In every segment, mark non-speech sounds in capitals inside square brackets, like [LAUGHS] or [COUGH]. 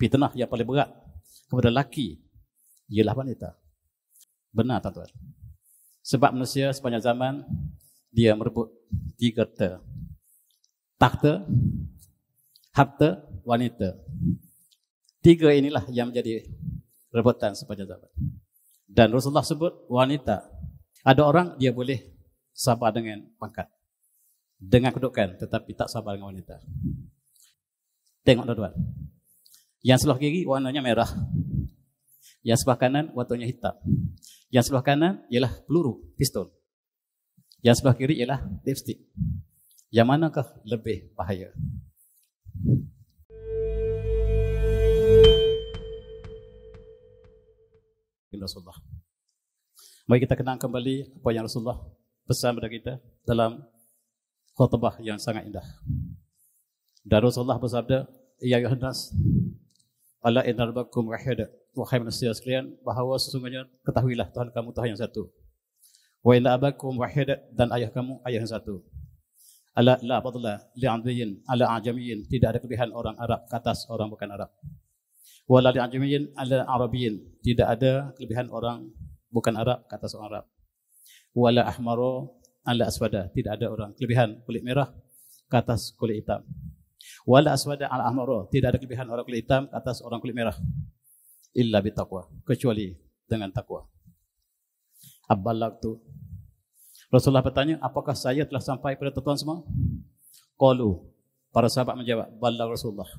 fitnah yang paling berat kepada lelaki ialah wanita. Benar tak tuan? Sebab manusia sepanjang zaman dia merebut tiga ter. Takhta, harta, wanita. Tiga inilah yang menjadi rebutan sepanjang zaman. Dan Rasulullah sebut wanita. Ada orang dia boleh sabar dengan pangkat. Dengan kedudukan tetapi tak sabar dengan wanita. Tengok tuan yang sebelah kiri warnanya merah. Yang sebelah kanan warnanya hitam. Yang sebelah kanan ialah peluru, pistol. Yang sebelah kiri ialah lipstick. Yang manakah lebih bahaya? Rasulullah. Mari kita kenang kembali apa yang Rasulullah pesan kepada kita dalam khutbah yang sangat indah. Dan Rasulullah bersabda, Ya Yohanas, Allah inna rabbakum wahid. Wahai manusia sekalian, bahawa sesungguhnya ketahuilah Tuhan kamu Tuhan yang satu. Wa inna abakum wahid dan ayah kamu ayah yang satu. Ala la fadla li andiyin ala ajamiyin tidak ada kelebihan orang Arab ke atas orang bukan Arab. Wa la li ajamiyin ala arabiyin tidak ada kelebihan orang bukan Arab ke atas orang Arab. Wa la ahmaru ala aswada tidak ada orang kelebihan kulit merah ke atas kulit hitam wala aswada al ahmaru tidak ada kelebihan orang kulit hitam atas orang kulit merah illa bi taqwa kecuali dengan takwa abbalak tu Rasulullah bertanya apakah saya telah sampai kepada tuan semua qalu para sahabat menjawab ballag Rasulullah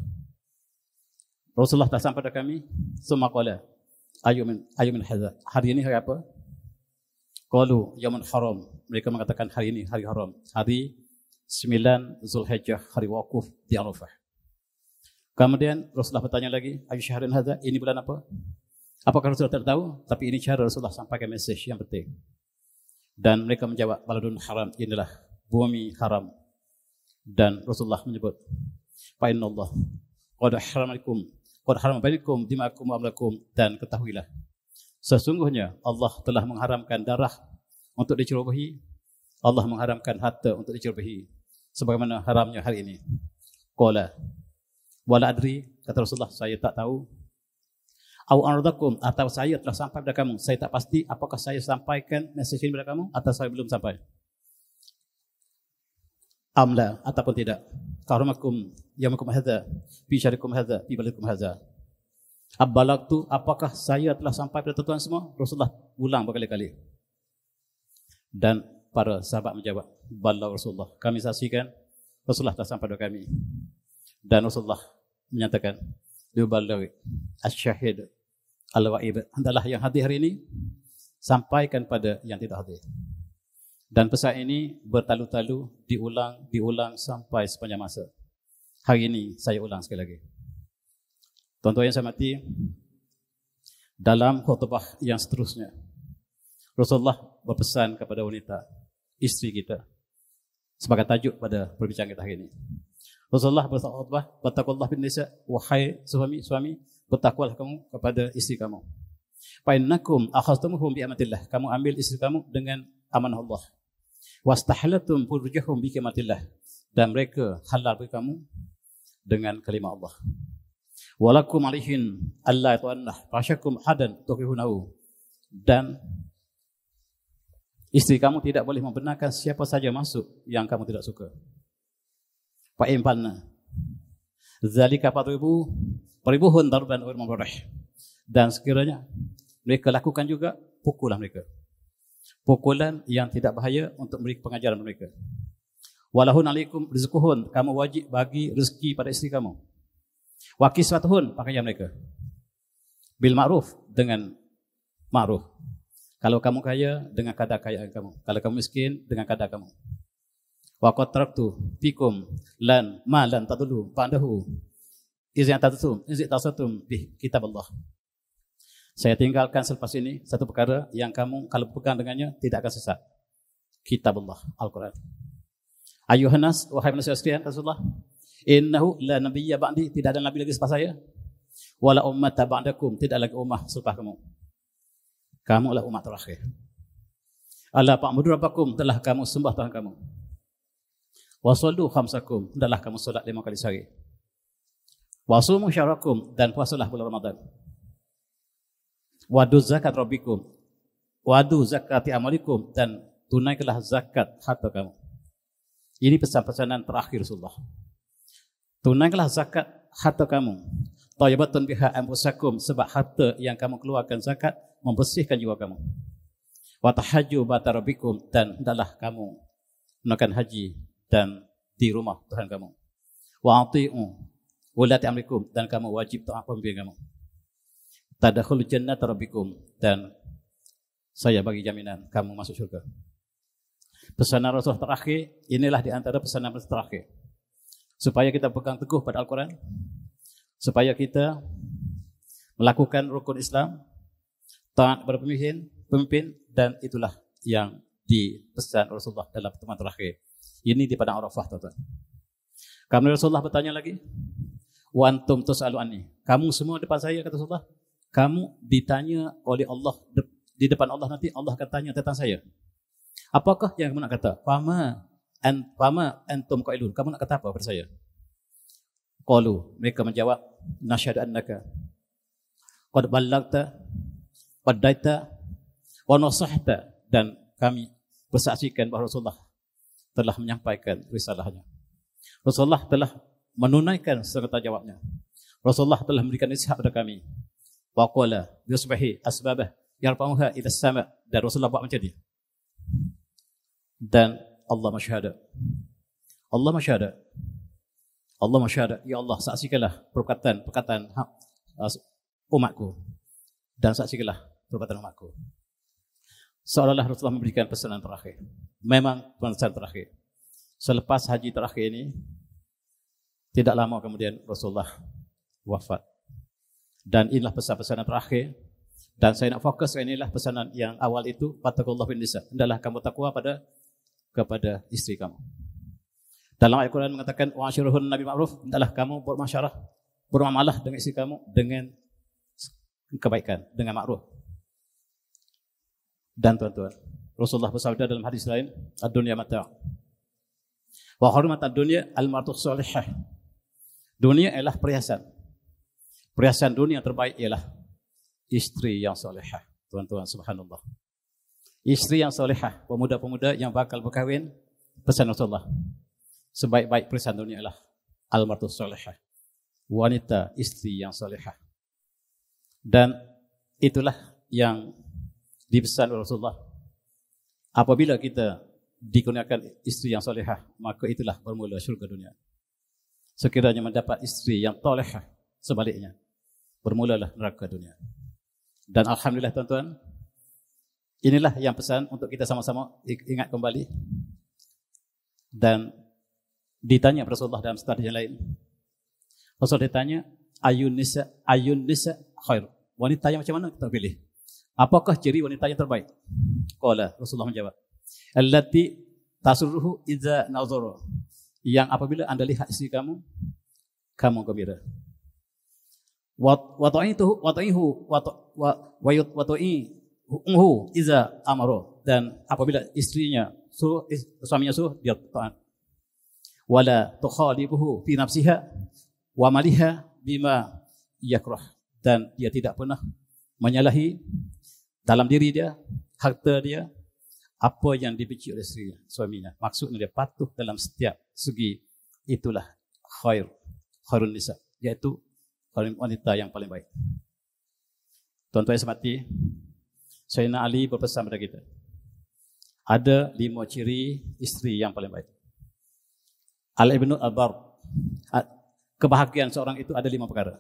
Rasulullah telah sampai kepada kami summa qala ayumin ayumin hadza hari ini hari apa qalu yaumun haram mereka mengatakan hari ini hari haram hari Sembilan Zulhijjah hari wakuf di Arafah. Kemudian Rasulullah bertanya lagi, "Ayu syahrin hadza? Ini bulan apa?" Apakah Rasulullah tidak tahu? Tapi ini cara Rasulullah sampaikan mesej yang penting. Dan mereka menjawab, "Baladun haram inilah bumi haram." Dan Rasulullah menyebut, "Fa'inna Allah qad haramakum, qad haram bainakum dimakum wa amlakum dan ketahuilah sesungguhnya Allah telah mengharamkan darah untuk dicerobohi, Allah mengharamkan harta untuk dicerobohi, sebagaimana haramnya hari ini. Qala. Wala adri, kata Rasulullah, saya tak tahu. Au anradakum atau saya telah sampai kepada kamu. Saya tak pasti apakah saya sampaikan mesej ini kepada kamu atau saya belum sampai. Amla ataupun tidak. Karumakum yamakum hadza bi syarikum hadza bi balikum hadza. Abbalak tu apakah saya telah sampai kepada tuan semua? Rasulullah ulang berkali-kali. Dan para sahabat menjawab, Balla Rasulullah. Kami saksikan, Rasulullah telah sampai kepada kami. Dan Rasulullah menyatakan, Yubalawi asyahid al-wa'ib. Adalah yang hadir hari ini, sampaikan pada yang tidak hadir. Dan pesan ini bertalu-talu diulang, diulang sampai sepanjang masa. Hari ini saya ulang sekali lagi. Tuan-tuan yang saya mati, dalam khutbah yang seterusnya, Rasulullah berpesan kepada wanita isteri kita sebagai tajuk pada perbincangan kita hari ini. Rasulullah bersabda, "Bertakwalah bin Nisa, wahai suami suami, bertakwalah kamu kepada isteri kamu. Fa innakum akhadhtumuhum bi amatillah, kamu ambil isteri kamu dengan amanah Allah. Wastahlatum furujahum bi kamatillah dan mereka halal bagi kamu dengan kalimah Allah. Walakum alaihin alla tu'annah, fashakum hadan tuqihunahu." Dan Istri kamu tidak boleh membenarkan siapa saja masuk yang kamu tidak suka. Pak Impana. Zalika patribu peribuhun darban ur mabarih. Dan sekiranya mereka lakukan juga pukulan mereka. Pukulan yang tidak bahaya untuk memberi pengajaran mereka. Walahun alaikum rizkuhun, Kamu wajib bagi rezeki pada istri kamu. Wakiswatuhun pakaian mereka. Bil ma'ruf dengan ma'ruf. Kalau kamu kaya dengan kadar kaya kamu. Kalau kamu miskin dengan kadar kamu. Wa qad taraktu fikum lan ma lan tadulu pandahu. Izin tatatum, izin tasatum Bih kitab Allah. Saya tinggalkan selepas ini satu perkara yang kamu kalau pegang dengannya tidak akan sesat. Kitab Allah, Al-Quran. Ayuhanas, wahai manusia sekalian, Rasulullah. Innahu la nabiyya ba'di, tidak ada nabi lagi selepas saya. Wala ummata ba'dakum, tidak lagi ummah selepas kamu kamu lah umat terakhir. Ala pa'budurabbakum telah kamu sembah Tuhan kamu. Wa sallu khamsakum telah kamu solat lima kali sehari. Wa sumu syahrakum dan puasalah bulan Ramadan. Wa du zakat rabbikum. Wa du zakati amalikum dan tunaikanlah zakat harta kamu. Ini pesan-pesanan terakhir Rasulullah. Tunaikanlah zakat harta kamu tayyibatan biha anfusakum sebab harta yang kamu keluarkan zakat membersihkan jiwa kamu. Wa tahajju batarabikum dan dalah kamu melakukan haji dan di rumah Tuhan kamu. Wa ati'u ulati amrikum dan kamu wajib taat kepada kamu. Tadakhul jannata rabbikum dan saya bagi jaminan kamu masuk syurga. Pesanan Rasul terakhir, inilah di antara pesanan Rasul terakhir. Supaya kita pegang teguh pada Al-Quran, supaya kita melakukan rukun Islam, taat kepada pemimpin, pemimpin dan itulah yang dipesan Rasulullah dalam pertemuan terakhir. Ini di padang Arafah, tuan-tuan. Kemudian Rasulullah bertanya lagi, "Wa antum tus'alu anni?" Kamu semua depan saya kata Rasulullah, kamu ditanya oleh Allah di depan Allah nanti Allah akan tanya tentang saya. Apakah yang kamu nak kata? Fama an fama antum qailun. Kamu nak kata apa pada saya? Qalu mereka menjawab nasyhadu annaka qad ballagta qad daita wa nasahta dan kami bersaksikan bahawa Rasulullah telah menyampaikan risalahnya. Rasulullah telah menunaikan serta jawabnya. Rasulullah telah memberikan nasihat kepada kami. Wa qala bi asbabah yarfa'uha ila sama dan Rasulullah buat macam ni. Dan Allah masyhadah. Allah masyhadah. Allah masyhad ya Allah saksikanlah perkataan perkataan hak uh, umatku dan saksikanlah perkataan umatku seolah-olah Rasulullah memberikan pesanan terakhir memang pesanan terakhir selepas haji terakhir ini tidak lama kemudian Rasulullah wafat dan inilah pesan-pesanan terakhir dan saya nak fokus inilah pesanan yang awal itu fattakullahu bin nisa hendaklah kamu takwa pada kepada isteri kamu dalam ayat Quran mengatakan wa'ashiruhun nabi ma'ruf, entahlah kamu bermasyarah, bermamalah dengan isteri kamu dengan kebaikan, dengan ma'ruf. Dan tuan-tuan, Rasulullah bersabda dalam hadis lain, ad-dunya mata' wa hurmat ad-dunya al-mar'atu salihah. Dunia ialah perhiasan. Perhiasan dunia terbaik ialah isteri yang solehah. Tuan-tuan subhanallah. Isteri yang solehah, pemuda-pemuda yang bakal berkahwin, pesan Rasulullah sebaik-baik perisian dunia lah almarhum solehah wanita istri yang solehah dan itulah yang dipesan oleh Rasulullah apabila kita dikurniakan istri yang solehah maka itulah bermula syurga dunia sekiranya mendapat istri yang solehah sebaliknya bermulalah neraka dunia dan alhamdulillah tuan-tuan inilah yang pesan untuk kita sama-sama ingat kembali dan ditanya Rasulullah dalam status yang lain. Rasul ditanya, ayun nisa, ayun nisa khair. Wanita yang macam mana kita pilih? Apakah ciri wanita yang terbaik? Kala Rasulullah menjawab, Allati tasurruhu iza nazoro. Yang apabila anda lihat isteri kamu, kamu gembira. Watu'inhu watu'inhu watu watu'inhu iza amaro. Dan apabila istrinya suruh, suaminya suruh, dia taat wala tukhalibuhu fi nafsiha wa maliha bima yakrah dan dia tidak pernah menyalahi dalam diri dia harta dia apa yang dibenci oleh istrinya suaminya maksudnya dia patuh dalam setiap segi itulah khair khairun nisa iaitu wanita yang paling baik tuan-tuan yang semati Sayyidina Ali berpesan kepada kita ada lima ciri isteri yang paling baik al ibnu Albar. Kebahagiaan seorang itu ada lima perkara.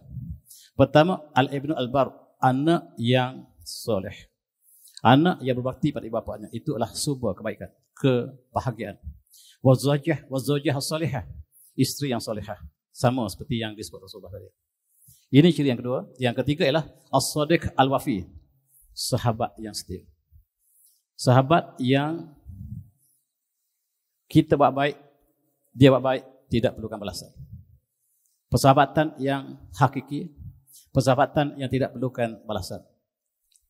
Pertama, al ibnu Albar, anak yang soleh. Anak yang berbakti pada ibu bapanya. Itu adalah sumber kebaikan, kebahagiaan. wazojah wazajah solehah, istri yang solehah, Sama seperti yang disebut Rasulullah tadi. Ini ciri yang kedua. Yang ketiga ialah as-sadiq al-wafi. Sahabat yang setia. Sahabat yang kita buat baik, dia buat baik tidak perlukan balasan. Persahabatan yang hakiki, persahabatan yang tidak perlukan balasan.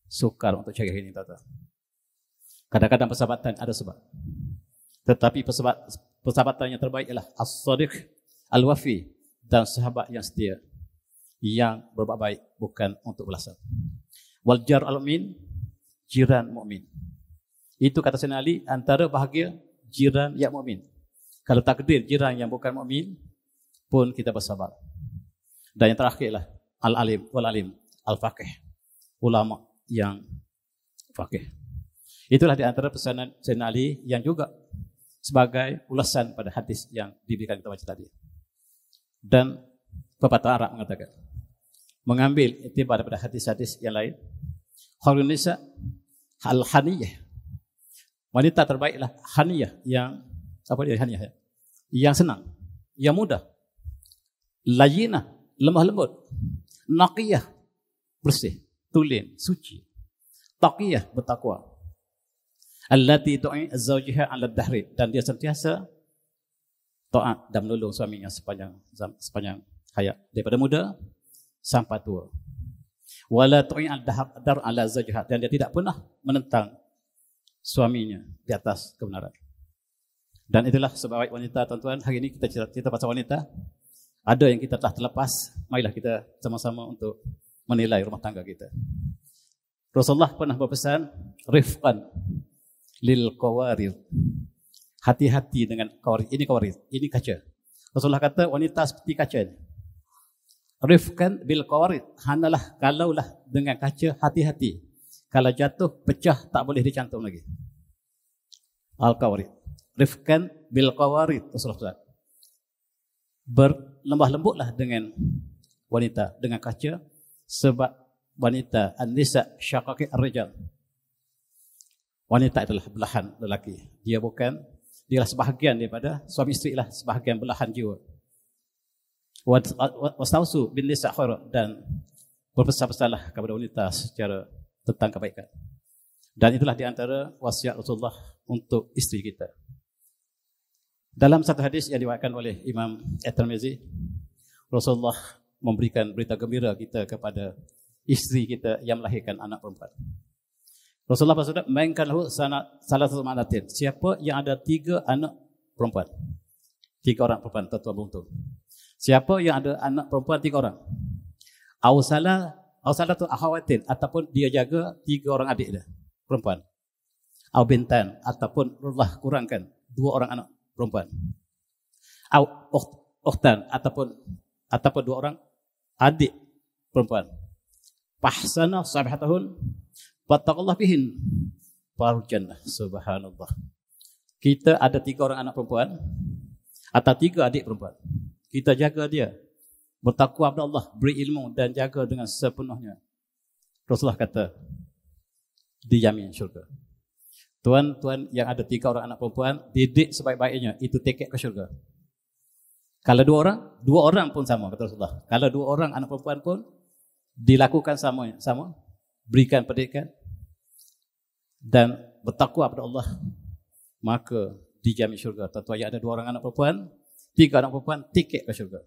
Sukar untuk cari ini, tata. Kadang-kadang persahabatan ada sebab. Tetapi persahabatan yang terbaik ialah as-sadiq al-wafi dan sahabat yang setia yang berbuat baik bukan untuk balasan. Wal al-mu'min jiran mu'min. Itu kata Sayyidina Ali antara bahagia jiran yang mu'min. Kalau takdir jiran yang bukan mukmin pun kita bersabar. Dan yang terakhirlah al-alim wal alim al-faqih ulama yang faqih. Itulah di antara pesanan Sayyidina Ali yang juga sebagai ulasan pada hadis yang diberikan kita baca tadi. Dan pepatah Arab mengatakan mengambil itibar daripada hadis-hadis yang lain. Khairun nisa al-haniyah. Wanita terbaiklah haniyah yang apa dia Hani Yahya? Yang senang, yang mudah. Layinah, lemah lembut. Naqiyah, bersih, tulen, suci. Taqiyah, bertakwa. Allati tu'i zawjiha ala dahri. Dan dia sentiasa ta'at dan menolong suaminya sepanjang sepanjang hayat. Daripada muda sampai tua. Wala tu'i al-dahar ala zawjiha. Dan dia tidak pernah menentang suaminya di atas kebenaran. Dan itulah sebab wanita tuan-tuan Hari ini kita cerita pasal wanita Ada yang kita telah terlepas Marilah kita sama-sama untuk menilai rumah tangga kita Rasulullah pernah berpesan Rifqan lil qawarir Hati-hati dengan qawarir Ini qawarir, ini kaca Rasulullah kata wanita seperti kaca ini Rifkan bil qawarid hanalah kalaulah dengan kaca hati-hati kalau jatuh pecah tak boleh dicantum lagi al qawarid Rifkan bil qawarid Rasulullah berlembah lembutlah dengan wanita dengan kaca sebab wanita an-nisa syaqaqi ar-rijal wanita itulah belahan lelaki dia bukan dialah sebahagian daripada suami isteri lah sebahagian belahan jiwa wasawsu bin nisa khair dan berpesan-pesanlah kepada wanita secara tentang kebaikan dan itulah di antara wasiat Rasulullah untuk isteri kita dalam satu hadis yang diwakilkan oleh Imam at Rasulullah memberikan berita gembira kita kepada isteri kita yang melahirkan anak perempuan. Rasulullah bersabda, "Mainkan lahu sanat salah satu manatin. Siapa yang ada tiga anak perempuan? Tiga orang perempuan tertua bungtu. Siapa yang ada anak perempuan tiga orang? Awsala, awsala tu akhawatin ataupun dia jaga tiga orang adik dia perempuan. Aw bintan ataupun Allah kurangkan dua orang anak perempuan. Ukhtan ataupun ataupun dua orang adik perempuan. Fahsana sabihatahun fattaqallah bihin baru jannah. Subhanallah. Kita ada tiga orang anak perempuan atau tiga adik perempuan. Kita jaga dia. Bertakwa kepada Allah, beri ilmu dan jaga dengan sepenuhnya. Rasulullah kata, dijamin syurga. Tuan-tuan yang ada tiga orang anak perempuan, didik sebaik-baiknya. Itu tiket ke syurga. Kalau dua orang, dua orang pun sama, kata Rasulullah. Kalau dua orang anak perempuan pun, dilakukan sama, sama berikan pendidikan, dan bertakwa kepada Allah, maka dijamin syurga. Tuan-tuan ada dua orang anak perempuan, tiga anak perempuan, tiket ke syurga.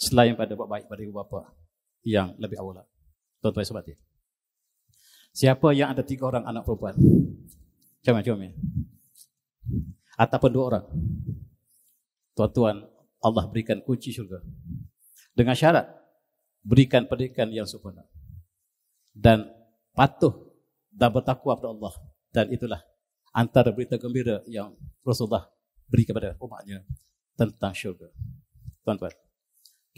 Selain pada buat baik pada ibu bapa yang lebih awal. Tuan-tuan sebab itu. Siapa yang ada tiga orang anak perempuan? Cuma, cuma. Ya. Ataupun dua orang. Tuan-tuan, Allah berikan kunci syurga. Dengan syarat, berikan pendidikan yang sempurna. Dan patuh dan bertakwa kepada Allah. Dan itulah antara berita gembira yang Rasulullah beri kepada umatnya tentang syurga. Tuan-tuan,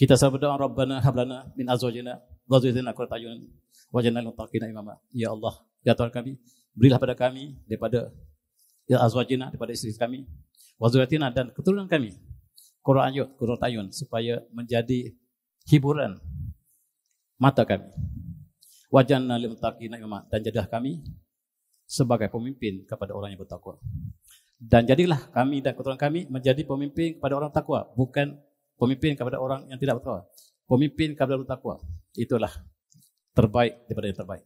kita sama berdoa Rabbana hablana min azwajina wa zuriyatina qurrata ajun, wa jannal imama. Ya Allah, ya Tuhan kami, berilah pada kami daripada ya azwajina daripada isteri kami wazuratina dan keturunan kami Quran yut Quran tayun supaya menjadi hiburan mata kami wajanna lil muttaqina imama dan jadilah kami sebagai pemimpin kepada orang yang bertakwa dan jadilah kami dan keturunan kami menjadi pemimpin kepada orang takwa bukan pemimpin kepada orang yang tidak bertakwa pemimpin kepada orang takwa itulah terbaik daripada yang terbaik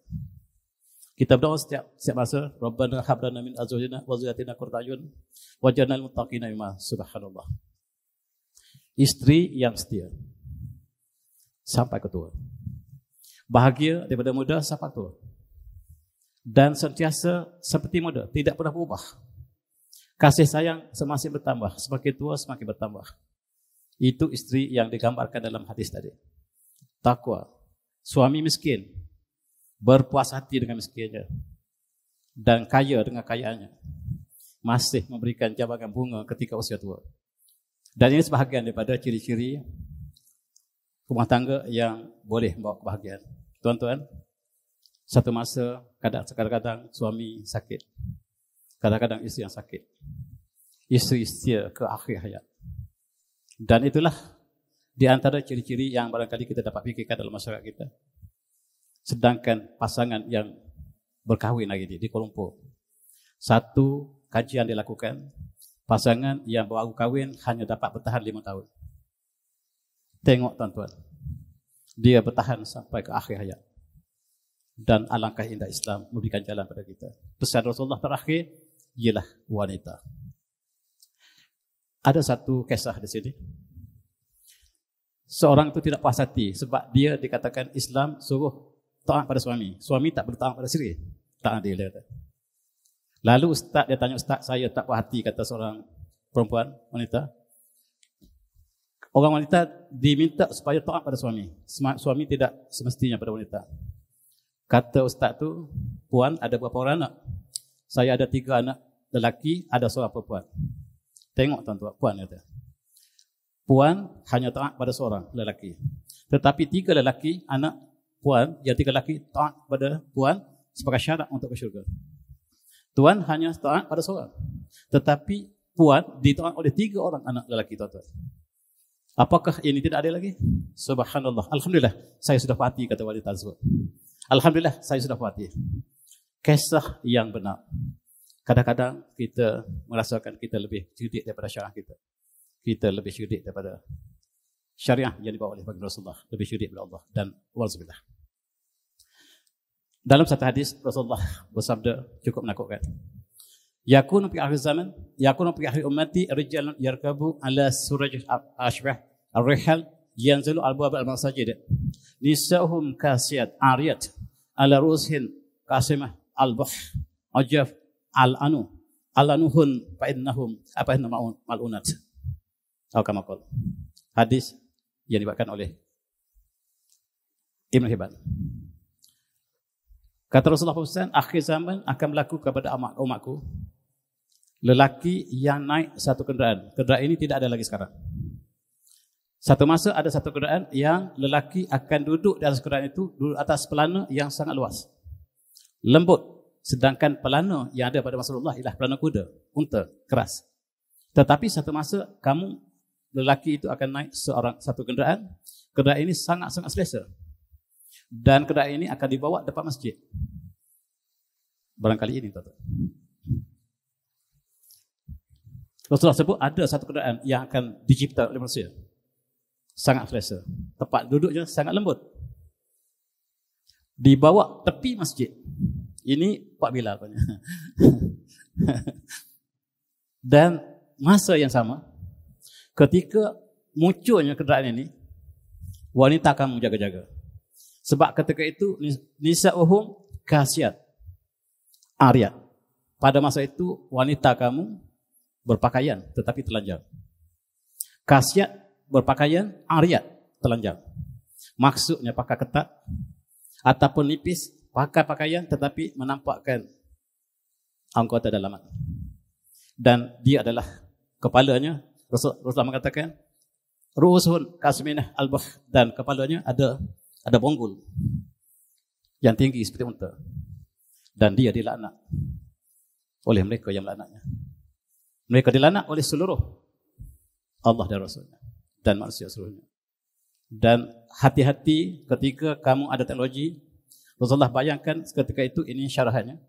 kita berdoa setiap setiap masa, Rabbana hab lana min azwajina wa dhurriyyatina qurrata ayun waj'alnal muttaqina imama. Subhanallah. Isteri yang setia sampai ke tua. Bahagia daripada muda sampai tua. Dan sentiasa seperti muda, tidak pernah berubah. Kasih sayang semakin bertambah, semakin tua semakin bertambah. Itu isteri yang digambarkan dalam hadis tadi. Takwa. Suami miskin, berpuas hati dengan miskinnya dan kaya dengan kayaannya masih memberikan jabatan bunga ketika usia tua. Dan ini sebahagian daripada ciri-ciri rumah tangga yang boleh membawa kebahagiaan. Tuan-tuan, satu masa kadang-kadang suami sakit. Kadang-kadang isteri yang sakit. Isteri setia ke akhir hayat. Dan itulah di antara ciri-ciri yang barangkali kita dapat fikirkan dalam masyarakat kita sedangkan pasangan yang berkahwin lagi di Kuala Lumpur. Satu kajian dilakukan, pasangan yang baru kahwin hanya dapat bertahan lima tahun. Tengok tuan-tuan, dia bertahan sampai ke akhir hayat. Dan alangkah indah Islam memberikan jalan pada kita. Pesan Rasulullah terakhir, ialah wanita. Ada satu kisah di sini. Seorang itu tidak puas hati sebab dia dikatakan Islam suruh taat pada suami. Suami tak perlu taat pada isteri. Tak adil dia kata. Lalu ustaz dia tanya ustaz, saya tak puas hati kata seorang perempuan, wanita. Orang wanita diminta supaya taat pada suami. Suami tidak semestinya pada wanita. Kata ustaz tu, puan ada berapa orang anak? Saya ada tiga anak lelaki, ada seorang perempuan. Tengok tuan-tuan, puan kata. Puan hanya taat pada seorang lelaki. Tetapi tiga lelaki, anak puan jadi lelaki taat kepada puan sebagai syarat untuk ke syurga. Tuan hanya taat pada seorang. Tetapi puan ditaat oleh tiga orang anak lelaki tuan-tuan. Apakah ini tidak ada lagi? Subhanallah. Alhamdulillah, saya sudah fati kata wali tazwud. Alhamdulillah, saya sudah fati. Kisah yang benar. Kadang-kadang kita merasakan kita lebih cerdik daripada syarah kita. Kita lebih cerdik daripada syariah yang dibawa oleh Rasulullah. Lebih cerdik daripada Allah. Dan wa'alaikumsalam. Dalam satu hadis Rasulullah [LAUGHS] bersabda cukup menakutkan. Yakunu fi akhir zaman, yakunu fi akhir ummati rijalun yarkabu ala suraj ashbah ar-rihal yanzilu al-bab al-masajid. Nisa'uhum kasiyat ariyat ala rusin qasimah al-bah ajaf al-anu al-anuhun fa innahum apa nama malunat. Tahu kamu kol. Hadis yang dibacakan oleh Ibn Hibban. Kata Rasulullah SAW, akhir zaman akan berlaku kepada umatku. Lelaki yang naik satu kenderaan. Kenderaan ini tidak ada lagi sekarang. Satu masa ada satu kenderaan yang lelaki akan duduk di atas kenderaan itu, duduk atas pelana yang sangat luas. Lembut. Sedangkan pelana yang ada pada Rasulullah ialah pelana kuda, unta, keras. Tetapi satu masa kamu lelaki itu akan naik seorang satu kenderaan. Kenderaan ini sangat-sangat selesa dan kedai ini akan dibawa depan masjid. Barangkali ini, Tuan-Tuan. Rasulullah sebut ada satu kedaan yang akan dicipta oleh manusia. Sangat selesa. Tempat duduknya sangat lembut. Dibawa tepi masjid. Ini Pak Bila punya. [LAUGHS] Dan masa yang sama, ketika munculnya kedaan ini, wanita akan menjaga-jaga. Sebab ketika itu nisa uhum kasiat ariat. Pada masa itu wanita kamu berpakaian tetapi telanjang. Kasiat berpakaian ariat telanjang. Maksudnya pakai ketat ataupun nipis pakai pakaian tetapi menampakkan anggota dalaman. Dan dia adalah kepalanya Rasulullah mengatakan Ruhusun Kasminah Al-Bah dan kepalanya ada ada bonggol yang tinggi seperti unta dan dia dilaknat oleh mereka yang melaknatnya mereka dilaknat oleh seluruh Allah dan Rasulnya dan manusia seluruhnya dan hati-hati ketika kamu ada teknologi Rasulullah bayangkan ketika itu ini syarahannya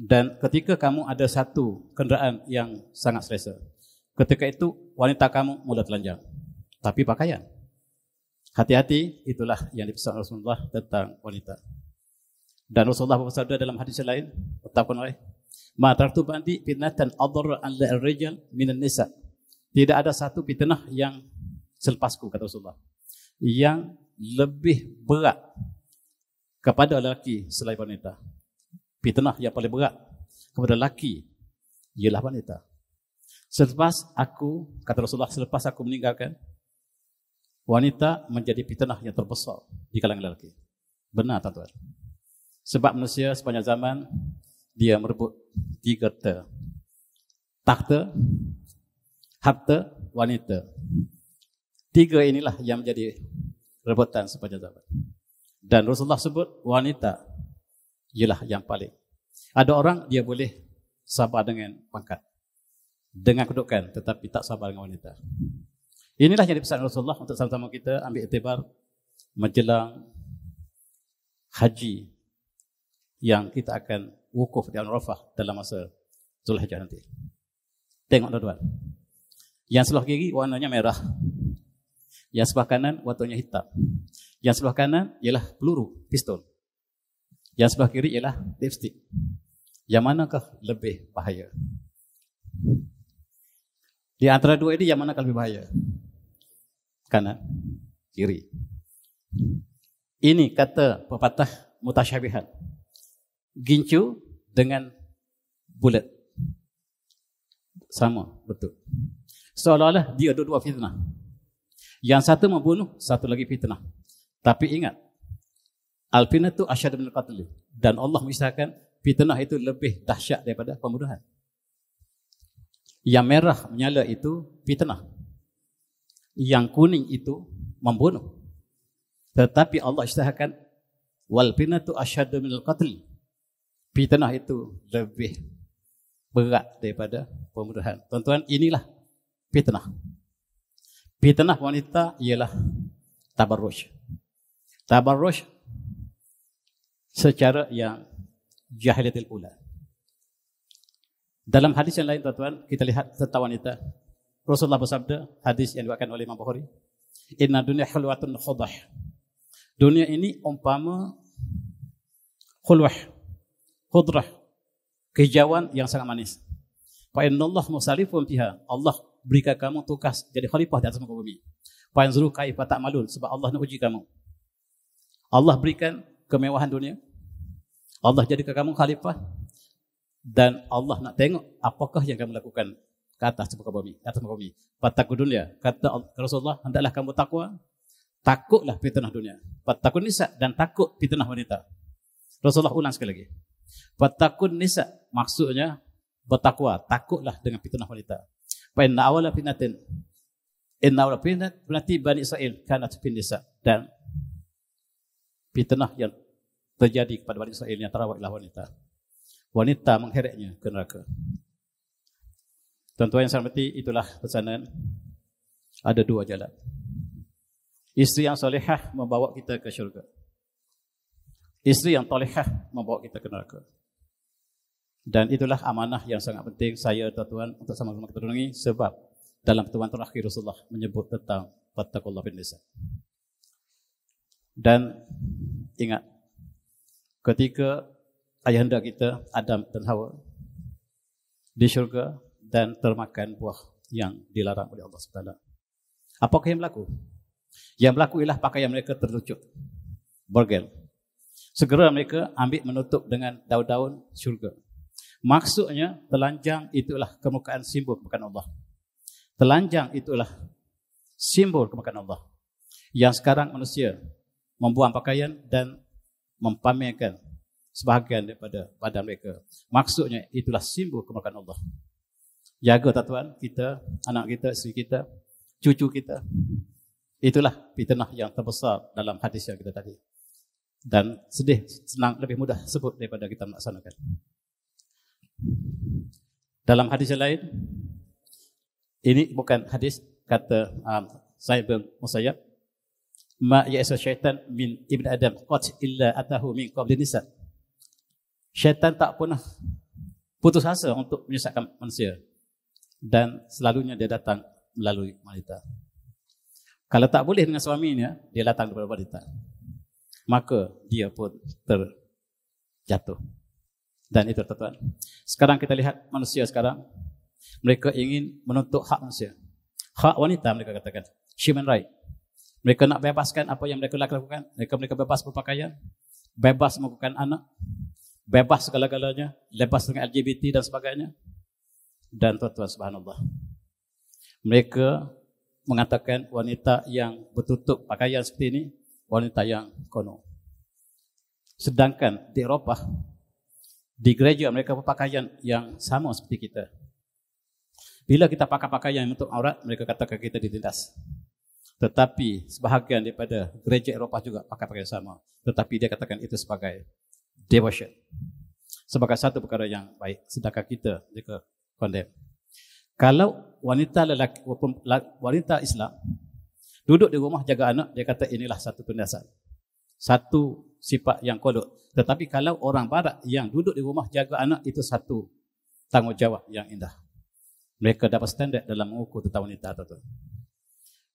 dan ketika kamu ada satu kenderaan yang sangat selesa ketika itu wanita kamu mula telanjang tapi pakaian Hati-hati, itulah yang dipesan Rasulullah tentang wanita. Dan Rasulullah bersabda dalam hadis yang lain, tetapkan oleh, Ma tartu banti fitnatan adhara an la rijal mina nisa. Tidak ada satu fitnah yang selepasku, kata Rasulullah. Yang lebih berat kepada lelaki selain wanita. Fitnah yang paling berat kepada lelaki ialah wanita. Selepas aku, kata Rasulullah, selepas aku meninggalkan wanita menjadi fitnah yang terbesar di kalangan lelaki. Benar tak tuan? Sebab manusia sepanjang zaman dia merebut tiga ter. Takhta, harta, wanita. Tiga inilah yang menjadi rebutan sepanjang zaman. Dan Rasulullah sebut wanita ialah yang paling. Ada orang dia boleh sabar dengan pangkat. Dengan kedudukan tetapi tak sabar dengan wanita. Inilah yang dipesan Rasulullah untuk sama-sama kita ambil etibar menjelang haji yang kita akan wukuf di Al Arafah dalam masa Zulhijjah nanti. Tengok tuan-tuan. Yang sebelah kiri warnanya merah. Yang sebelah kanan warnanya hitam. Yang sebelah kanan ialah peluru, pistol. Yang sebelah kiri ialah lipstick. Yang manakah lebih bahaya? Di antara dua ini yang manakah lebih bahaya? kanan, kiri. Ini kata pepatah mutasyabihat. Gincu dengan bulat. Sama, betul. Seolah-olah dia ada dua fitnah. Yang satu membunuh, satu lagi fitnah. Tapi ingat, Al-Fitnah itu asyadu bin al Dan Allah misalkan fitnah itu lebih dahsyat daripada pembunuhan. Yang merah menyala itu fitnah yang kuning itu membunuh. Tetapi Allah isytiharkan wal fitnatu ashaddu min al-qatl. Fitnah itu lebih berat daripada pembunuhan. Tuan-tuan, inilah fitnah. Fitnah wanita ialah tabarruj. Tabarruj secara yang jahiliyatul ula. Dalam hadis yang lain tuan-tuan, kita lihat tentang wanita Rasulullah bersabda hadis yang dibawakan oleh Imam Bukhari inna dunya khulwatun khudah dunia ini umpama khulwah khudrah kehijauan yang sangat manis fa Allah musalifun fiha Allah berikan kamu tugas jadi khalifah di atas muka bumi fa yanzuru kaifa ta'malun sebab Allah nak uji kamu Allah berikan kemewahan dunia Allah jadikan kamu khalifah dan Allah nak tengok apakah yang kamu lakukan ke atas muka bumi, ke atas muka bumi. Fattaku dunia. Kata Rasulullah, hendaklah kamu takwa. Takutlah fitnah dunia. Fattaku nisa dan takut fitnah wanita. Rasulullah ulang sekali lagi. Fattaku nisa maksudnya bertakwa, takutlah dengan fitnah wanita. Fa inna awla fitnatin. Inna awla fitnat berarti Bani Israel kana tfinisa dan fitnah yang terjadi kepada Bani Israel yang terawatlah wanita. Wanita mengheretnya ke neraka. Tuan-tuan yang saya hormati, itulah pesanan. Ada dua jalan. Isteri yang solehah membawa kita ke syurga. Isteri yang tolehah membawa kita ke neraka. Dan itulah amanah yang sangat penting saya tuan-tuan untuk sama-sama kita renungi sebab dalam pertemuan terakhir Rasulullah menyebut tentang Fattakullah bin Nisa. Dan ingat, ketika ayahanda kita Adam dan Hawa di syurga dan termakan buah yang dilarang oleh Allah Subhanahu Apakah yang berlaku? Yang berlaku ialah pakaian mereka terlucut. Bergel. Segera mereka ambil menutup dengan daun-daun syurga. Maksudnya telanjang itulah kemukaan simbol kemukaan Allah. Telanjang itulah simbol kemukaan Allah. Yang sekarang manusia membuang pakaian dan mempamerkan sebahagian daripada badan mereka. Maksudnya itulah simbol kemukaan Allah jaga tak tuan kita anak kita isteri kita cucu kita itulah fitnah yang terbesar dalam hadis yang kita tadi dan sedih senang lebih mudah sebut daripada kita melaksanakan dalam hadis yang lain ini bukan hadis kata um, Sa'id bin Musayyab ma ya'sa syaitan min ibn adam qat illa atahu min qabli nisa syaitan tak pernah putus asa untuk menyesatkan manusia dan selalunya dia datang melalui wanita. Kalau tak boleh dengan suaminya, dia datang kepada wanita. Maka dia pun terjatuh. Dan itu tuan-tuan. Sekarang kita lihat manusia sekarang. Mereka ingin menuntut hak manusia. Hak wanita mereka katakan. Human right. Mereka nak bebaskan apa yang mereka lakukan. Mereka mereka bebas berpakaian. Bebas melakukan anak. Bebas segala-galanya. Lepas dengan LGBT dan sebagainya dan tuan-tuan subhanallah. Mereka mengatakan wanita yang bertutup pakaian seperti ini, wanita yang kono. Sedangkan di Eropah, di gereja mereka berpakaian yang sama seperti kita. Bila kita pakai pakaian untuk aurat, mereka katakan kita ditindas. Tetapi sebahagian daripada gereja Eropah juga pakai pakaian sama. Tetapi dia katakan itu sebagai devotion. Sebagai satu perkara yang baik. Sedangkan kita, mereka konde. Kalau wanita lelaki wanita Islam duduk di rumah jaga anak dia kata inilah satu penyiasat. Satu sifat yang kodok. Tetapi kalau orang barat yang duduk di rumah jaga anak itu satu tanggungjawab yang indah. Mereka dapat standard dalam mengukur tentang wanita atau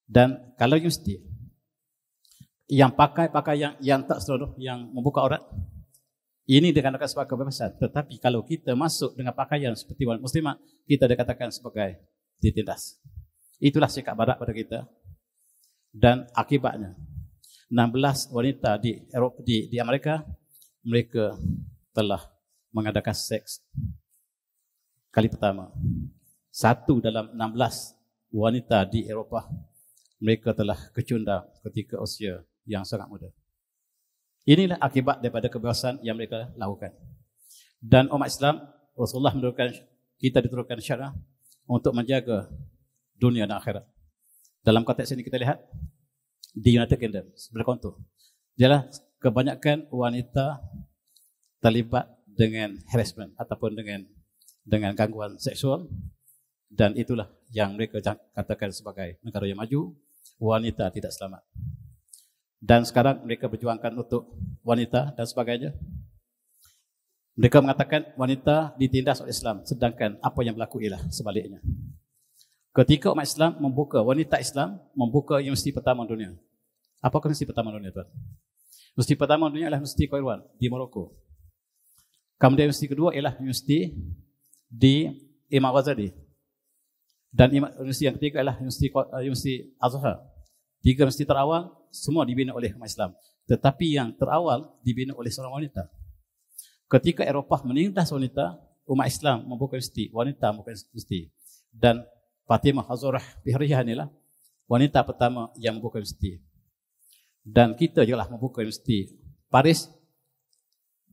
Dan kalau universiti yang pakai pakai yang, yang tak seronok, yang membuka orang, ini dikatakan sebagai kebebasan. Tetapi kalau kita masuk dengan pakaian seperti wanita muslimah, kita dikatakan sebagai ditindas. Itulah sikap barat pada kita. Dan akibatnya, 16 wanita di Eropa, di, di Amerika, mereka telah mengadakan seks kali pertama. Satu dalam 16 wanita di Eropah, mereka telah kecunda ketika usia yang sangat muda. Inilah akibat daripada kebebasan yang mereka lakukan. Dan umat Islam, Rasulullah menurunkan kita diturunkan syarah untuk menjaga dunia dan akhirat. Dalam konteks ini kita lihat di United Kingdom sebagai contoh. Ialah kebanyakan wanita terlibat dengan harassment ataupun dengan dengan gangguan seksual dan itulah yang mereka katakan sebagai negara yang maju wanita tidak selamat dan sekarang mereka berjuangkan untuk wanita dan sebagainya. Mereka mengatakan wanita ditindas oleh Islam sedangkan apa yang berlaku ialah sebaliknya. Ketika umat Islam membuka, wanita Islam membuka universiti pertama dunia. Apakah universiti pertama dunia tuan? Universiti pertama dunia adalah Universiti Khairwan di Morocco. Kemudian universiti kedua ialah universiti di Imam Ghazali. Dan universiti yang ketiga ialah universiti, eh, universiti Azhar. Tiga masjid terawal semua dibina oleh umat Islam. Tetapi yang terawal dibina oleh seorang wanita. Ketika Eropah menindas wanita, umat Islam membuka mesti, wanita membuka mesti. Dan Fatimah Hazurah Bihriyah inilah wanita pertama yang membuka mesti. Dan kita juga lah membuka mesti. Paris,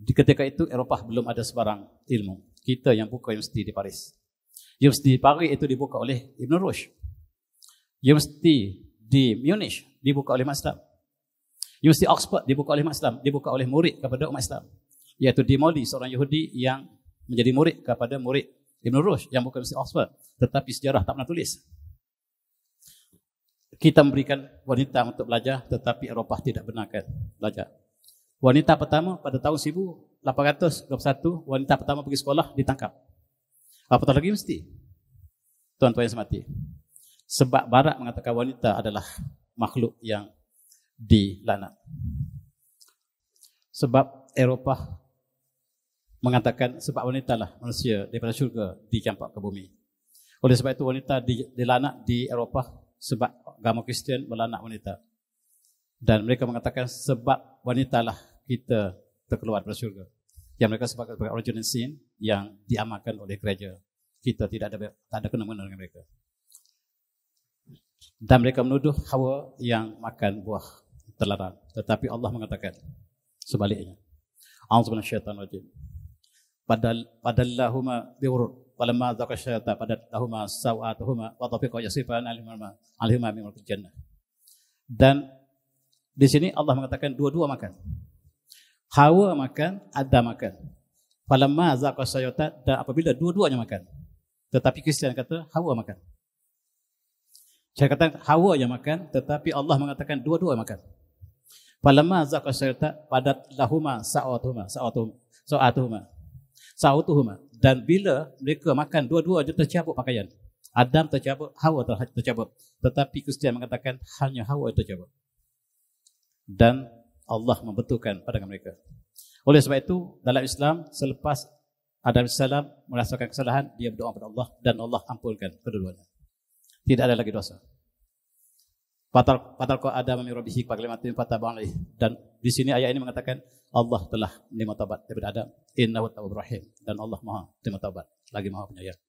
ketika itu Eropah belum ada sebarang ilmu. Kita yang buka universiti di Paris. Universiti Paris itu dibuka oleh Ibn Rushd. Universiti di Munich dibuka oleh umat Islam. University Oxford dibuka oleh umat Islam, dibuka oleh murid kepada umat Islam. Iaitu Dimoli, seorang Yahudi yang menjadi murid kepada murid Ibn Rushd yang bukan University Oxford. Tetapi sejarah tak pernah tulis. Kita memberikan wanita untuk belajar tetapi Eropah tidak benarkan belajar. Wanita pertama pada tahun 1821, wanita pertama pergi sekolah ditangkap. Apatah lagi mesti. Tuan-tuan yang semati sebab barat mengatakan wanita adalah makhluk yang dilanat. Sebab Eropah mengatakan sebab wanita lah manusia daripada syurga dicampak ke bumi. Oleh sebab itu wanita dilanat di Eropah sebab agama Kristian melanat wanita. Dan mereka mengatakan sebab wanita lah kita terkeluar daripada syurga. Yang mereka sebagai original sin yang diamalkan oleh gereja. Kita tidak ada tak ada kena-mengena dengan mereka dan mereka menuduh Hawa yang makan buah terlarang tetapi Allah mengatakan sebaliknya a'udzu billahi syaitan rajim padal padallahuma biwur falamma zaqa syaitan padallahuma sawatuhuma wa tawfiqa yasifan alimama alimama min al jannah dan di sini Allah mengatakan dua-dua makan Hawa makan, Adam makan. Falamma zaqa syaitan dan apabila dua-duanya makan. Tetapi Kristian kata Hawa makan. Saya kata hawa yang makan tetapi Allah mengatakan dua-dua makan. Falamma zaqa syarta padat lahuma sa'atuhuma sa'atuhuma sa'atuhuma dan bila mereka makan dua-dua dia tercabut pakaian. Adam tercabut, Hawa tercabut. Tetapi Kristian mengatakan hanya Hawa itu tercabut. Dan Allah membetulkan pada mereka. Oleh sebab itu, dalam Islam, selepas Adam sallam merasakan kesalahan, dia berdoa kepada Allah dan Allah ampunkan kedua-duanya tidak ada lagi dosa. Fatal fatal ko ada memirobihi kaglimat ini fatah bangli dan di sini ayat ini mengatakan Allah telah menerima taubat daripada Adam. Inna wa rahim. Dan Allah maha menerima taubat. Lagi maha penyayang.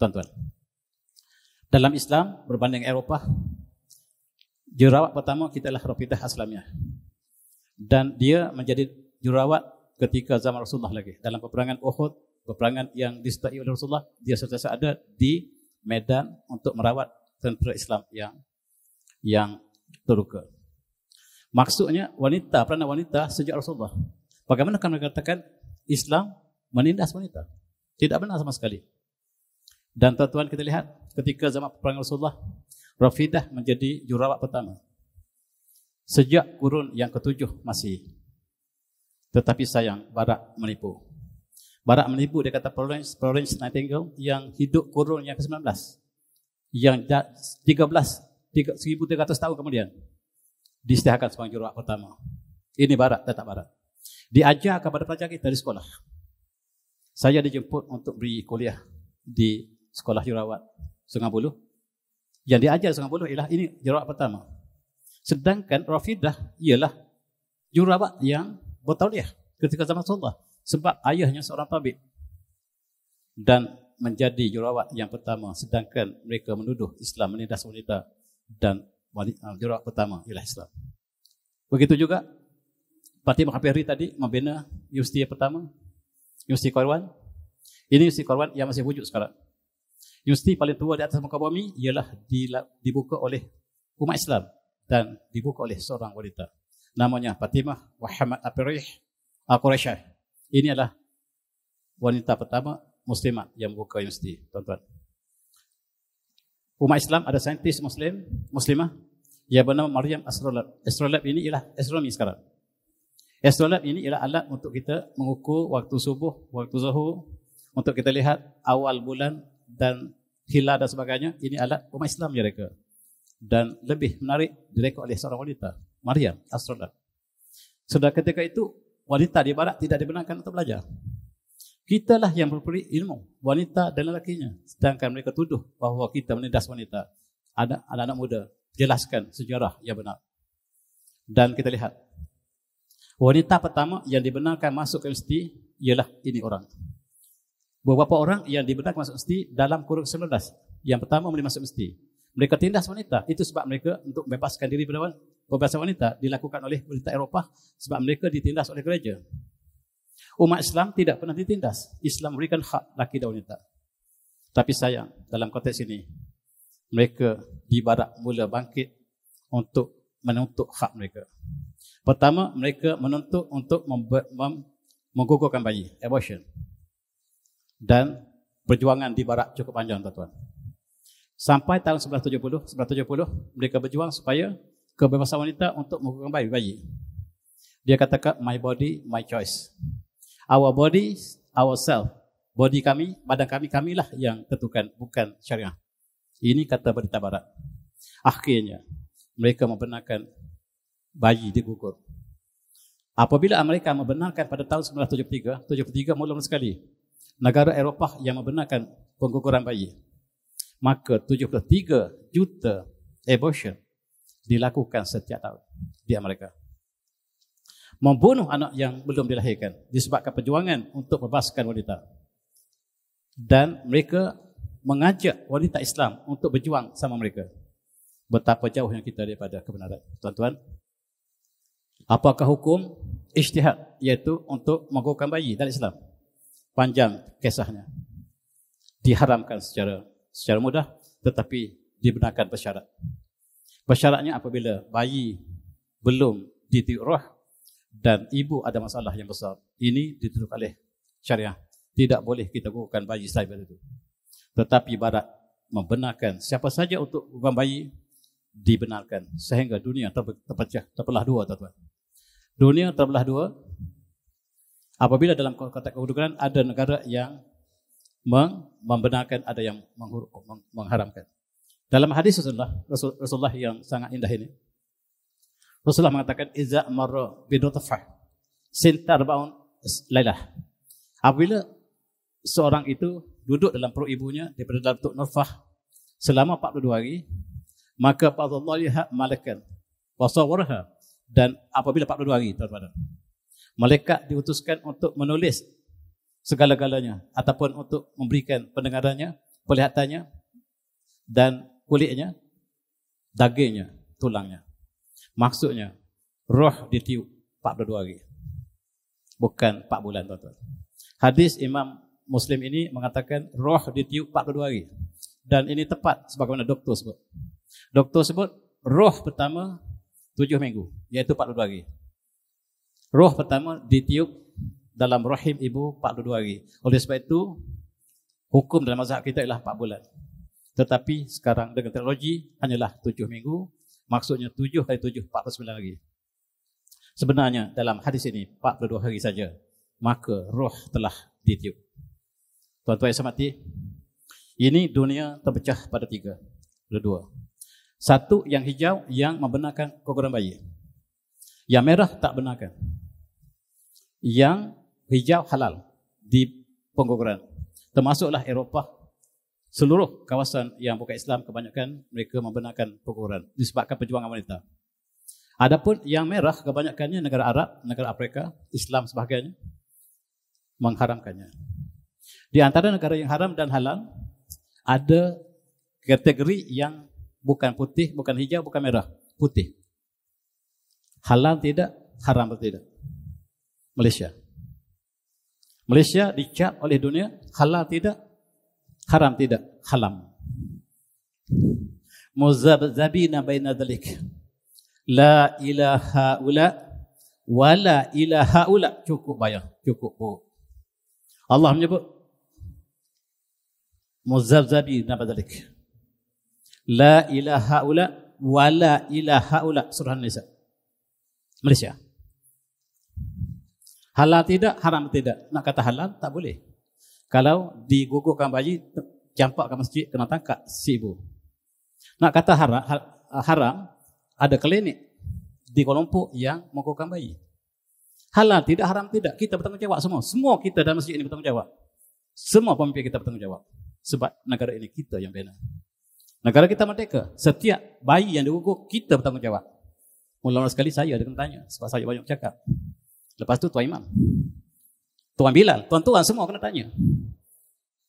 Tuan-tuan. Dalam Islam berbanding Eropah, jurawat pertama kita lah Rofidah Aslamnya. Dan dia menjadi jurawat ketika zaman Rasulullah lagi. Dalam peperangan Uhud, peperangan yang disertai oleh Rasulullah, dia sentiasa ada di medan untuk merawat tentera Islam yang yang terluka. Maksudnya wanita, peranan wanita sejak Rasulullah. Bagaimana kamu katakan Islam menindas wanita? Tidak benar sama sekali. Dan tuan-tuan kita lihat ketika zaman perang Rasulullah, Rafidah menjadi jurawat pertama. Sejak kurun yang ketujuh masih. Tetapi sayang, barak menipu barat menipu dia kata Florence Florence Nightingale yang hidup kurun yang ke-19 yang 13 1300 tahun kemudian disediakan sebagai juruak pertama ini barat tetap barat diajar kepada pelajar kita di sekolah saya dijemput untuk beri kuliah di sekolah jurawat Sungai Buloh yang diajar Sungai Buloh ialah ini jurawat pertama sedangkan Rafidah ialah jurawat yang bertauliah ketika zaman Rasulullah sebab ayahnya seorang tabib dan menjadi jurawat yang pertama sedangkan mereka menuduh Islam menindas wanita dan wanita ah, jurawat pertama ialah Islam. Begitu juga Fatimah Khafiri tadi membina universiti yang pertama Universiti Korwan. Ini Universiti Korwan yang masih wujud sekarang. Universiti paling tua di atas muka bumi ialah dibuka oleh umat Islam dan dibuka oleh seorang wanita. Namanya Fatimah Muhammad Afrih Al-Quraishah. al quraishah ini adalah wanita pertama Muslimah yang buka universiti, tuan-tuan. Umat Islam ada saintis Muslim, Muslimah yang bernama Maryam Astrolab. Astrolab ini ialah astronomi sekarang. Astrolab ini ialah alat untuk kita mengukur waktu subuh, waktu zuhur, untuk kita lihat awal bulan dan hilal dan sebagainya. Ini alat umat Islam yang mereka. Dan lebih menarik direkod oleh seorang wanita, Maryam Astrolab. Sudah ketika itu, wanita di barat tidak dibenarkan untuk belajar. Kitalah yang mempunyai ilmu, wanita dan lelakinya. Sedangkan mereka tuduh bahawa kita menindas wanita. Anak, anak muda, jelaskan sejarah yang benar. Dan kita lihat. Wanita pertama yang dibenarkan masuk ke universiti ialah ini orang. Beberapa orang yang dibenarkan masuk universiti dalam kurung 19. Yang pertama boleh masuk universiti. Mereka tindas wanita. Itu sebab mereka untuk membebaskan diri daripada pembebasan wanita dilakukan oleh wanita Eropah sebab mereka ditindas oleh gereja. Umat Islam tidak pernah ditindas. Islam memberikan hak laki dan wanita. Tapi sayang, dalam konteks ini, mereka dibarat mula bangkit untuk menuntut hak mereka. Pertama, mereka menuntut untuk menggugurkan bayi, abortion. Dan perjuangan di barat cukup panjang, tuan-tuan. Sampai tahun 1970, 1970 mereka berjuang supaya kebebasan wanita untuk menggunakan bayi, bayi. Dia katakan, my body, my choice. Our body, ourself. Body kami, badan kami, kamilah yang tentukan, bukan syariah. Ini kata berita barat. Akhirnya, mereka membenarkan bayi digugur. Apabila Amerika membenarkan pada tahun 1973, 73 mula sekali, negara Eropah yang membenarkan pengguguran bayi, maka 73 juta abortion dilakukan setiap tahun di mereka Membunuh anak yang belum dilahirkan disebabkan perjuangan untuk membebaskan wanita. Dan mereka mengajak wanita Islam untuk berjuang sama mereka. Betapa jauh yang kita daripada kebenaran. Tuan-tuan, apakah hukum ijtihad iaitu untuk menggugurkan bayi dalam Islam? Panjang kisahnya. Diharamkan secara secara mudah tetapi dibenarkan bersyarat. Persyaratnya apabila bayi belum ditiup roh dan ibu ada masalah yang besar. Ini dituduh oleh syariah. Tidak boleh kita gugurkan bayi selain daripada itu. Tetapi barat membenarkan siapa saja untuk gugurkan bayi dibenarkan sehingga dunia terpecah terbelah dua tuan-tuan. Dunia terbelah dua apabila dalam kata kehidupan ada negara yang membenarkan ada yang mengharamkan. Dalam hadis Rasulullah, Rasulullah yang sangat indah ini. Rasulullah mengatakan iza marra bi nutfah sintar baun lailah. Apabila seorang itu duduk dalam perut ibunya daripada dalam perut nutfah selama 42 hari, maka fadhallahu liha malakan wa sawarha dan apabila 42 hari tuan-tuan. Malaikat diutuskan untuk menulis segala-galanya ataupun untuk memberikan pendengarannya, perlihatannya dan kulitnya, dagingnya, tulangnya. Maksudnya, roh ditiup 42 hari. Bukan 4 bulan, tuan-tuan. Hadis Imam Muslim ini mengatakan roh ditiup 42 hari. Dan ini tepat sebagaimana doktor sebut. Doktor sebut roh pertama 7 minggu, iaitu 42 hari. Roh pertama ditiup dalam rahim ibu 42 hari. Oleh sebab itu, hukum dalam mazhab kita ialah 4 bulan. Tetapi sekarang dengan teknologi hanyalah tujuh minggu. Maksudnya tujuh kali tujuh, empat puluh sembilan lagi. Sebenarnya dalam hadis ini, empat puluh dua hari saja. Maka roh telah ditiup. Tuan-tuan yang semati, ini dunia terpecah pada tiga. Ada dua. Satu yang hijau yang membenarkan kogoran bayi. Yang merah tak benarkan. Yang hijau halal di pengukuran. Termasuklah Eropah seluruh kawasan yang bukan Islam kebanyakan mereka membenarkan pengukuran disebabkan perjuangan wanita. Adapun yang merah kebanyakannya negara Arab, negara Afrika, Islam sebahagiannya mengharamkannya. Di antara negara yang haram dan halal ada kategori yang bukan putih, bukan hijau, bukan merah, putih. Halal tidak, haram atau tidak. Malaysia. Malaysia dicap oleh dunia halal tidak, haram tidak halam muzabzabina baina dzalik, la ilaha ula wa la ilaha ula cukup bayar cukup bu. Allah menyebut muzabzabina baina dzalik, la ilaha ula wa la ilaha ula surah an-nisa Malaysia halal tidak haram tidak nak kata halal tak boleh kalau digugurkan bayi campak ke masjid kena tangkap si ibu nak kata haram, haram ada klinik di Kuala Lumpur yang menggugurkan bayi halal tidak haram tidak kita bertanggungjawab semua semua kita dalam masjid ini bertanggungjawab semua pemimpin kita bertanggungjawab sebab negara ini kita yang bina negara kita merdeka setiap bayi yang digugur kita bertanggungjawab mula-mula sekali saya ada kena tanya sebab saya banyak cakap lepas tu tuan imam Tuan Bilal, tuan-tuan semua kena tanya.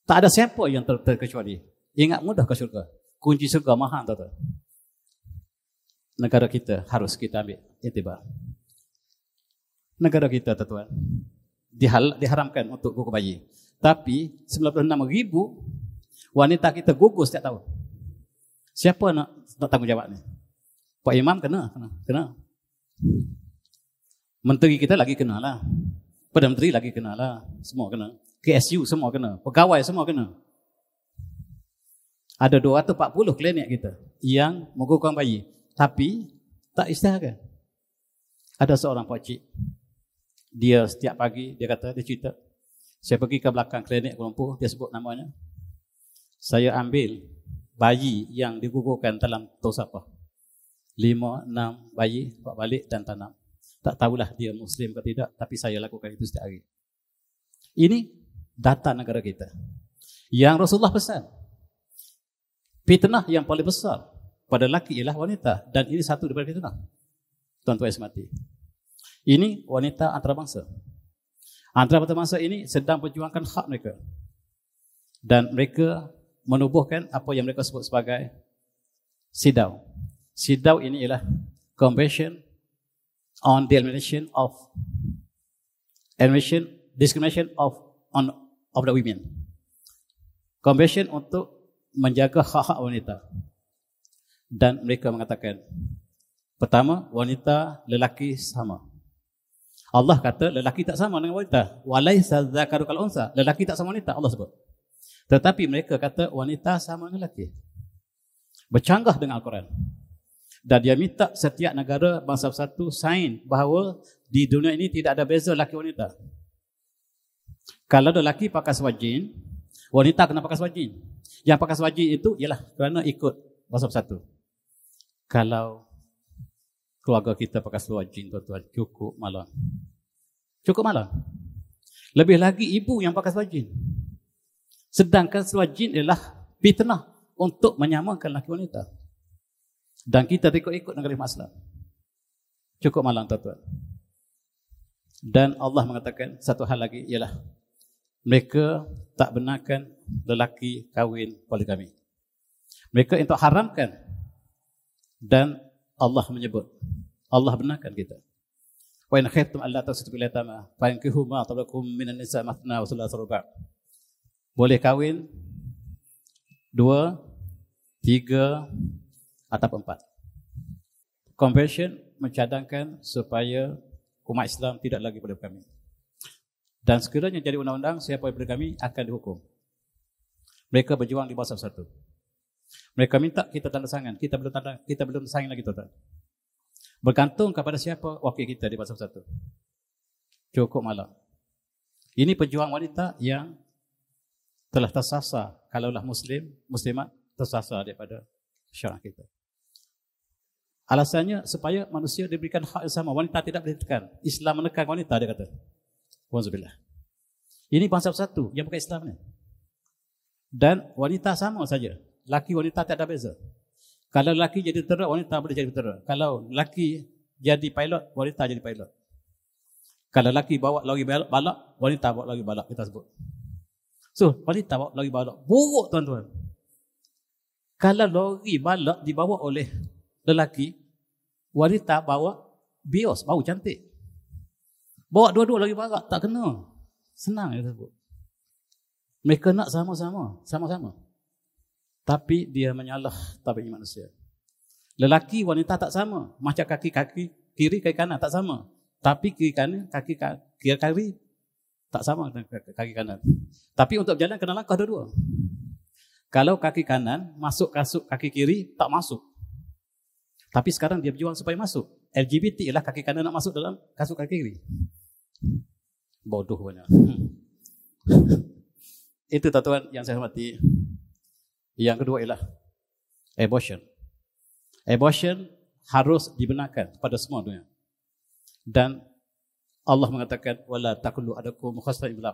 Tak ada siapa yang ter- terkecuali. Ingat mudah ke syurga? Kunci syurga mahal tu Negara kita harus kita ambil tiba. Negara kita tu tuan dihal diharamkan untuk gugur bayi. Tapi 96 ribu wanita kita gugur setiap tahun. Siapa nak nak tanggungjawab ni? Pak Imam kena, kena, kena. Menteri kita lagi kena lah. Perdana Menteri lagi kena lah. Semua kena. KSU semua kena. Pegawai semua kena. Ada 240 klinik kita yang menggugurkan bayi. Tapi tak istiharkan. Ada seorang pakcik. Dia setiap pagi, dia kata, dia cerita. Saya pergi ke belakang klinik Kuala Lumpur, dia sebut namanya. Saya ambil bayi yang digugurkan dalam tos apa. 5, 6 bayi, bawa balik dan tanam. Tak tahulah dia Muslim atau tidak, tapi saya lakukan itu setiap hari. Ini data negara kita. Yang Rasulullah pesan. Fitnah yang paling besar pada laki ialah wanita. Dan ini satu daripada fitnah. Tuan-tuan yang Ini wanita antarabangsa. Antarabangsa ini sedang perjuangkan hak mereka. Dan mereka menubuhkan apa yang mereka sebut sebagai sidau. Sidau ini ialah Convention on the elimination of elimination discrimination of on of the women. Convention untuk menjaga hak-hak wanita. Dan mereka mengatakan pertama wanita lelaki sama. Allah kata lelaki tak sama dengan wanita. Walaisa zakaru kal unsa. Lelaki tak sama wanita Allah sebut. Tetapi mereka kata wanita sama dengan lelaki. Bercanggah dengan Al-Quran dan dia minta setiap negara bangsa satu sign bahawa di dunia ini tidak ada beza lelaki wanita. Kalau ada lelaki pakai seluar wanita kena pakai seluar Yang pakai seluar itu ialah kerana ikut bangsa satu. Kalau keluarga kita pakai seluar jin tuan-tuan cukup malam. Cukup malam. Lebih lagi ibu yang pakai seluar Sedangkan seluar jin ialah fitnah untuk menyamakan lelaki wanita. Dan kita ikut-ikut negeri maslah. Cukup malam tuan-tuan. Dan Allah mengatakan satu hal lagi ialah mereka tak benarkan lelaki kahwin poligami. Mereka itu haramkan dan Allah menyebut Allah benarkan kita. Wa in khaytum alla tasutu bil yatama fa in kihuma tabakum min an-nisa mathna wa thalatha ruba. Boleh kahwin dua, tiga, atap empat. Conversion mencadangkan supaya umat Islam tidak lagi pada kami. Dan sekiranya jadi undang-undang, siapa yang kami akan dihukum. Mereka berjuang di bawah satu-satu. Mereka minta kita tanda sangan Kita belum tanda, kita belum sangan lagi tuan-tuan. Bergantung kepada siapa wakil kita di bawah satu-satu. Cukup malam. Ini pejuang wanita yang telah tersasar. Kalaulah Muslim, Muslimat tersasar daripada syarikat kita. Alasannya supaya manusia diberikan hak yang sama. Wanita tidak boleh ditekan. Islam menekan wanita, dia kata. Wazubillah. Ini bangsa satu yang bukan Islam ni. Dan wanita sama saja. Laki wanita tak ada beza. Kalau laki jadi tentera, wanita boleh jadi tentera. Kalau laki jadi pilot, wanita jadi pilot. Kalau laki bawa lori balak, wanita bawa lori balak, kita sebut. So, wanita bawa lori balak. Buruk tuan-tuan. Kalau lori balak dibawa oleh lelaki, wanita bawa bios, bau cantik. Bawa dua-dua lagi parah, tak kena. Senang dia sebut. Mereka nak sama-sama, sama-sama. Tapi dia menyalah tabiat manusia. Lelaki wanita tak sama. Macam kaki-kaki kiri kaki kanan tak sama. Tapi kiri kanan kaki kiri kiri tak sama dengan kaki kanan. Tapi untuk berjalan kena langkah dua-dua. Kalau kaki kanan masuk kasut kaki kiri tak masuk. Tapi sekarang dia berjuang supaya masuk. LGBT ialah kaki kanan nak masuk dalam kasut kaki kiri. Bodoh banyak. [LAUGHS] Itu tuan-tuan yang saya hormati. Yang kedua ialah abortion. Abortion harus dibenarkan pada semua dunia. Dan Allah mengatakan wala taqulu adakum khasfan bil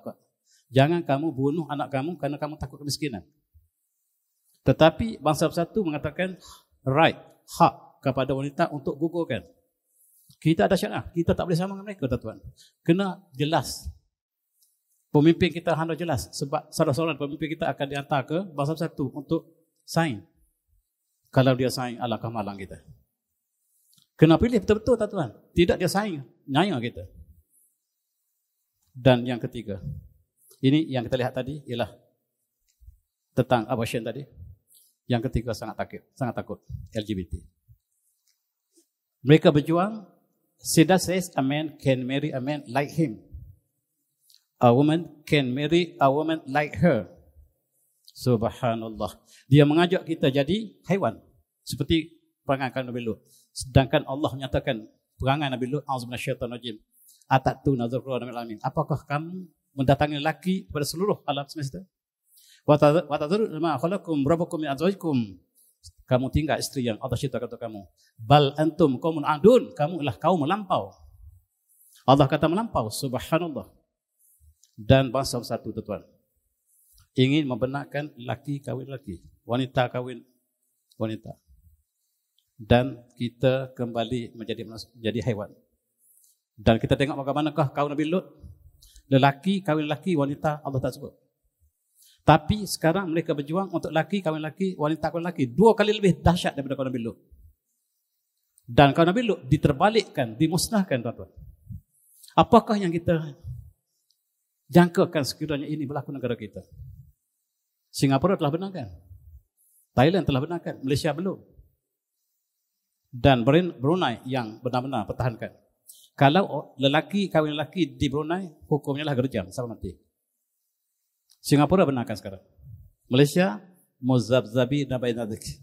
Jangan kamu bunuh anak kamu kerana kamu takut kemiskinan. Tetapi bangsa bersatu mengatakan right, hak kepada wanita untuk gugurkan. Kita ada syarat. Lah. Kita tak boleh sama dengan mereka, Tuan-Tuan. Kena jelas. Pemimpin kita hendak jelas. Sebab salah seorang pemimpin kita akan dihantar ke bahasa satu untuk sign. Kalau dia sign, alakah malang kita. Kena pilih betul-betul, Tuan-Tuan. Tidak dia sign, nyanyi kita. Dan yang ketiga. Ini yang kita lihat tadi ialah tentang abortion tadi. Yang ketiga sangat takut, sangat takut LGBT. Mereka berjuang. Sida says a man can marry a man like him. A woman can marry a woman like her. Subhanallah. Dia mengajak kita jadi haiwan. Seperti perangan Nabi Lut. Sedangkan Allah menyatakan perangan Nabi Lut. Azmina syaitan rajim. Atatu nazarullah namil alamin. Apakah kamu mendatangi lelaki kepada seluruh alam semesta? Wa tazuru ma khalakum rabbakum min azwajikum kamu tinggal istri yang Allah cerita kata kamu. Bal antum kaumun adun, kamu ialah kaum melampau. Allah kata melampau, subhanallah. Dan bangsa satu tu tuan. Ingin membenarkan laki kawin laki, wanita kawin wanita. Dan kita kembali menjadi menjadi haiwan. Dan kita tengok bagaimanakah kaum Nabi Lut. Lelaki kawin lelaki, wanita Allah tak sebut. Tapi sekarang mereka berjuang untuk laki kawin laki, wanita kawin laki. Dua kali lebih dahsyat daripada kawin Nabi Dan kawin Nabi diterbalikkan, dimusnahkan tuan-tuan. Apakah yang kita jangkakan sekiranya ini berlaku negara kita? Singapura telah benarkan. Thailand telah benarkan. Malaysia belum. Dan Brunei yang benar-benar pertahankan. Kalau lelaki kawin lelaki di Brunei, hukumnya lah gerjam sama mati. Singapura benarkan sekarang. Malaysia muzabzabi nabai nadzik.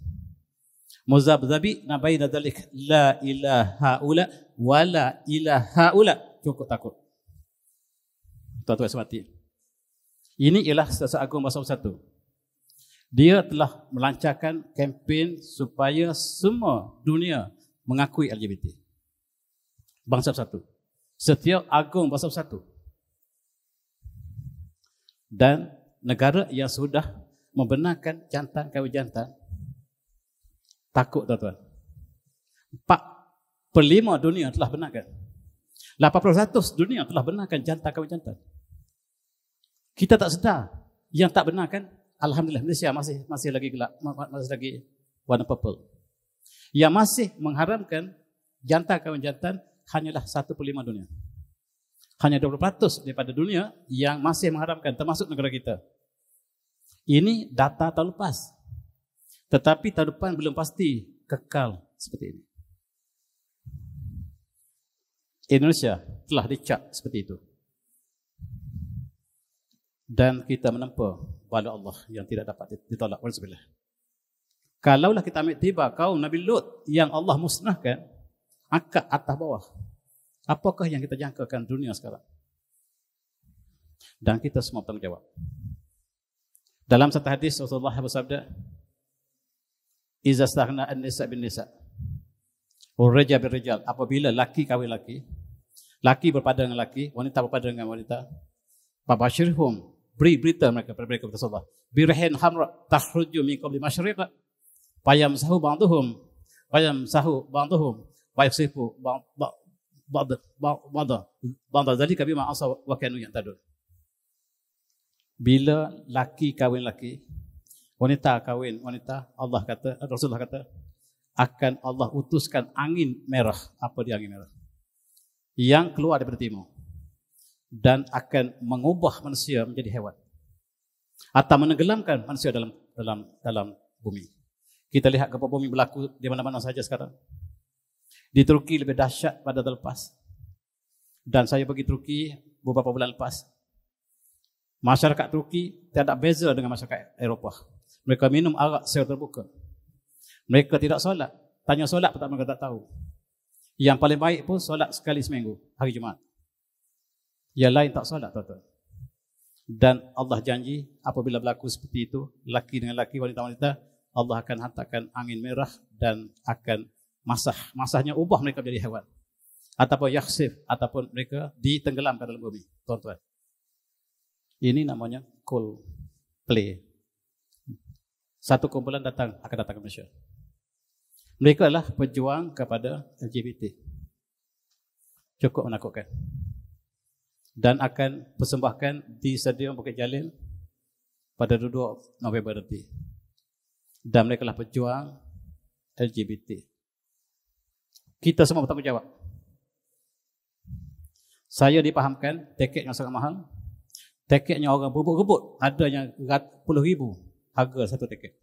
Muzabzabi nabai nadzik la ilaha ula wala ilaha ula cukup takut. Tuan-tuan semati. Ini ialah Ustaz Agung Masa Satu. Dia telah melancarkan kempen supaya semua dunia mengakui LGBT. Bangsa Satu. Setiap Agung Bahasa Satu dan negara yang sudah membenarkan jantan kawin jantan takut tuan-tuan. 4 per 5 dunia telah benarkan. 80% dunia telah benarkan jantan kawin jantan. Kita tak sedar yang tak benarkan Alhamdulillah Malaysia masih masih lagi gelap, masih lagi warna purple. Yang masih mengharamkan jantan kawin jantan hanyalah satu per 5 dunia hanya 20% daripada dunia yang masih mengharamkan termasuk negara kita. Ini data tahun lepas. Tetapi tahun depan belum pasti kekal seperti ini. Indonesia telah dicat seperti itu. Dan kita menempa bala Allah yang tidak dapat ditolak. Walaupun Kalaulah kita ambil tiba kaum Nabi Lut yang Allah musnahkan, akad atas bawah. Apakah yang kita jangkakan dunia sekarang? Dan kita semua bertanggungjawab. Dalam satu hadis Rasulullah bersabda, "Iza stahna an-nisa bin nisa, urja bin rijal." Apabila laki kawin laki, laki berpadan dengan laki, wanita berpadan dengan wanita, fabashirhum beri berita mereka kepada mereka kepada Rasulullah. Birahin hamra tahruju min qabli masyriqa. Fayam sahu ba'duhum. Fayam sahu ba'duhum. Fayasifu ba'duhum ba'd ba'd ba'd zalika bima asaw wa kanu yantadun bila laki kawin laki wanita kawin wanita Allah kata Rasulullah kata akan Allah utuskan angin merah apa dia angin merah yang keluar daripada timur dan akan mengubah manusia menjadi hewan atau menenggelamkan manusia dalam dalam dalam bumi kita lihat gempa bumi berlaku di mana-mana saja sekarang di Turki lebih dahsyat pada terlepas Dan saya pergi Turki beberapa bulan lepas. Masyarakat Turki tidak beza dengan masyarakat Eropah. Mereka minum arak secara terbuka. Mereka tidak solat. Tanya solat pun tak mereka tak tahu. Yang paling baik pun solat sekali seminggu, hari Jumaat. Yang lain tak solat, tuan-tuan. Dan Allah janji apabila berlaku seperti itu, laki dengan laki, wanita-wanita, Allah akan hantarkan angin merah dan akan masah. Masahnya ubah mereka menjadi hewan, Ataupun yaksif. Ataupun mereka ditenggelamkan dalam bumi. Tuan-tuan. Ini namanya cool play. Satu kumpulan datang akan datang ke Malaysia. Mereka adalah pejuang kepada LGBT. Cukup menakutkan. Dan akan persembahkan di Stadium Bukit Jalil pada 2 November nanti. Dan mereka adalah pejuang LGBT kita semua bertanggungjawab. Saya dipahamkan tiket yang sangat mahal. Tiketnya orang berebut-rebut, ada yang rat, puluh ribu harga satu tiket.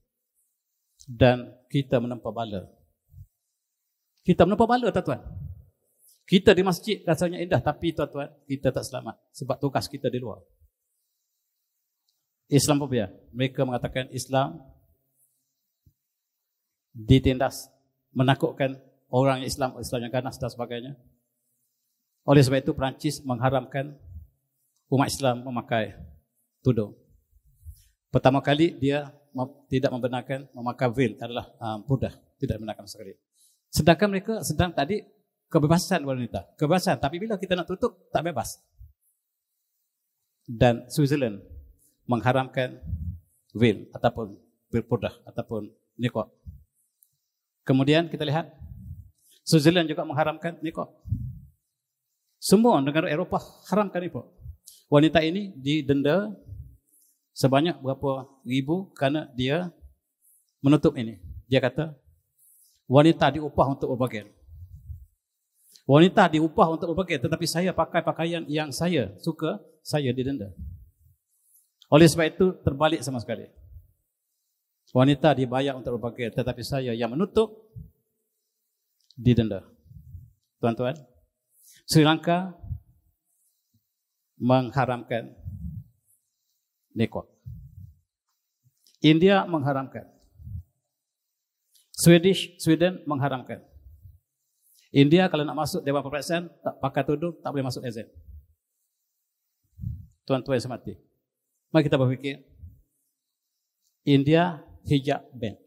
Dan kita menempa bala. Kita menempa bala tuan-tuan. Kita di masjid rasanya indah tapi tuan-tuan kita tak selamat sebab tugas kita di luar. Islam apa Mereka mengatakan Islam ditindas menakutkan orang Islam Islam yang ganas dan sebagainya. Oleh sebab itu Perancis mengharamkan umat Islam memakai tudung. Pertama kali dia tidak membenarkan memakai veil adalah um, ah, budak tidak membenarkan sekali. Sedangkan mereka sedang tadi kebebasan wanita, kebebasan tapi bila kita nak tutup tak bebas. Dan Switzerland mengharamkan veil ataupun berpudah ataupun nikah. Kemudian kita lihat Switzerland juga mengharamkan nikah. Semua negara Eropah haramkan nikah. Wanita ini didenda sebanyak berapa ribu kerana dia menutup ini. Dia kata, wanita diupah untuk berbagian. Wanita diupah untuk berbagian tetapi saya pakai pakaian yang saya suka, saya didenda. Oleh sebab itu terbalik sama sekali. Wanita dibayar untuk berbagian tetapi saya yang menutup, di denda, Tuan-tuan, Sri Lanka mengharamkan nikot. India mengharamkan. Swedish, Sweden mengharamkan. India kalau nak masuk Dewan Perpaksaan, tak pakai tudung, tak boleh masuk EZ. Tuan-tuan semati. Mari kita berfikir. India hijab ban.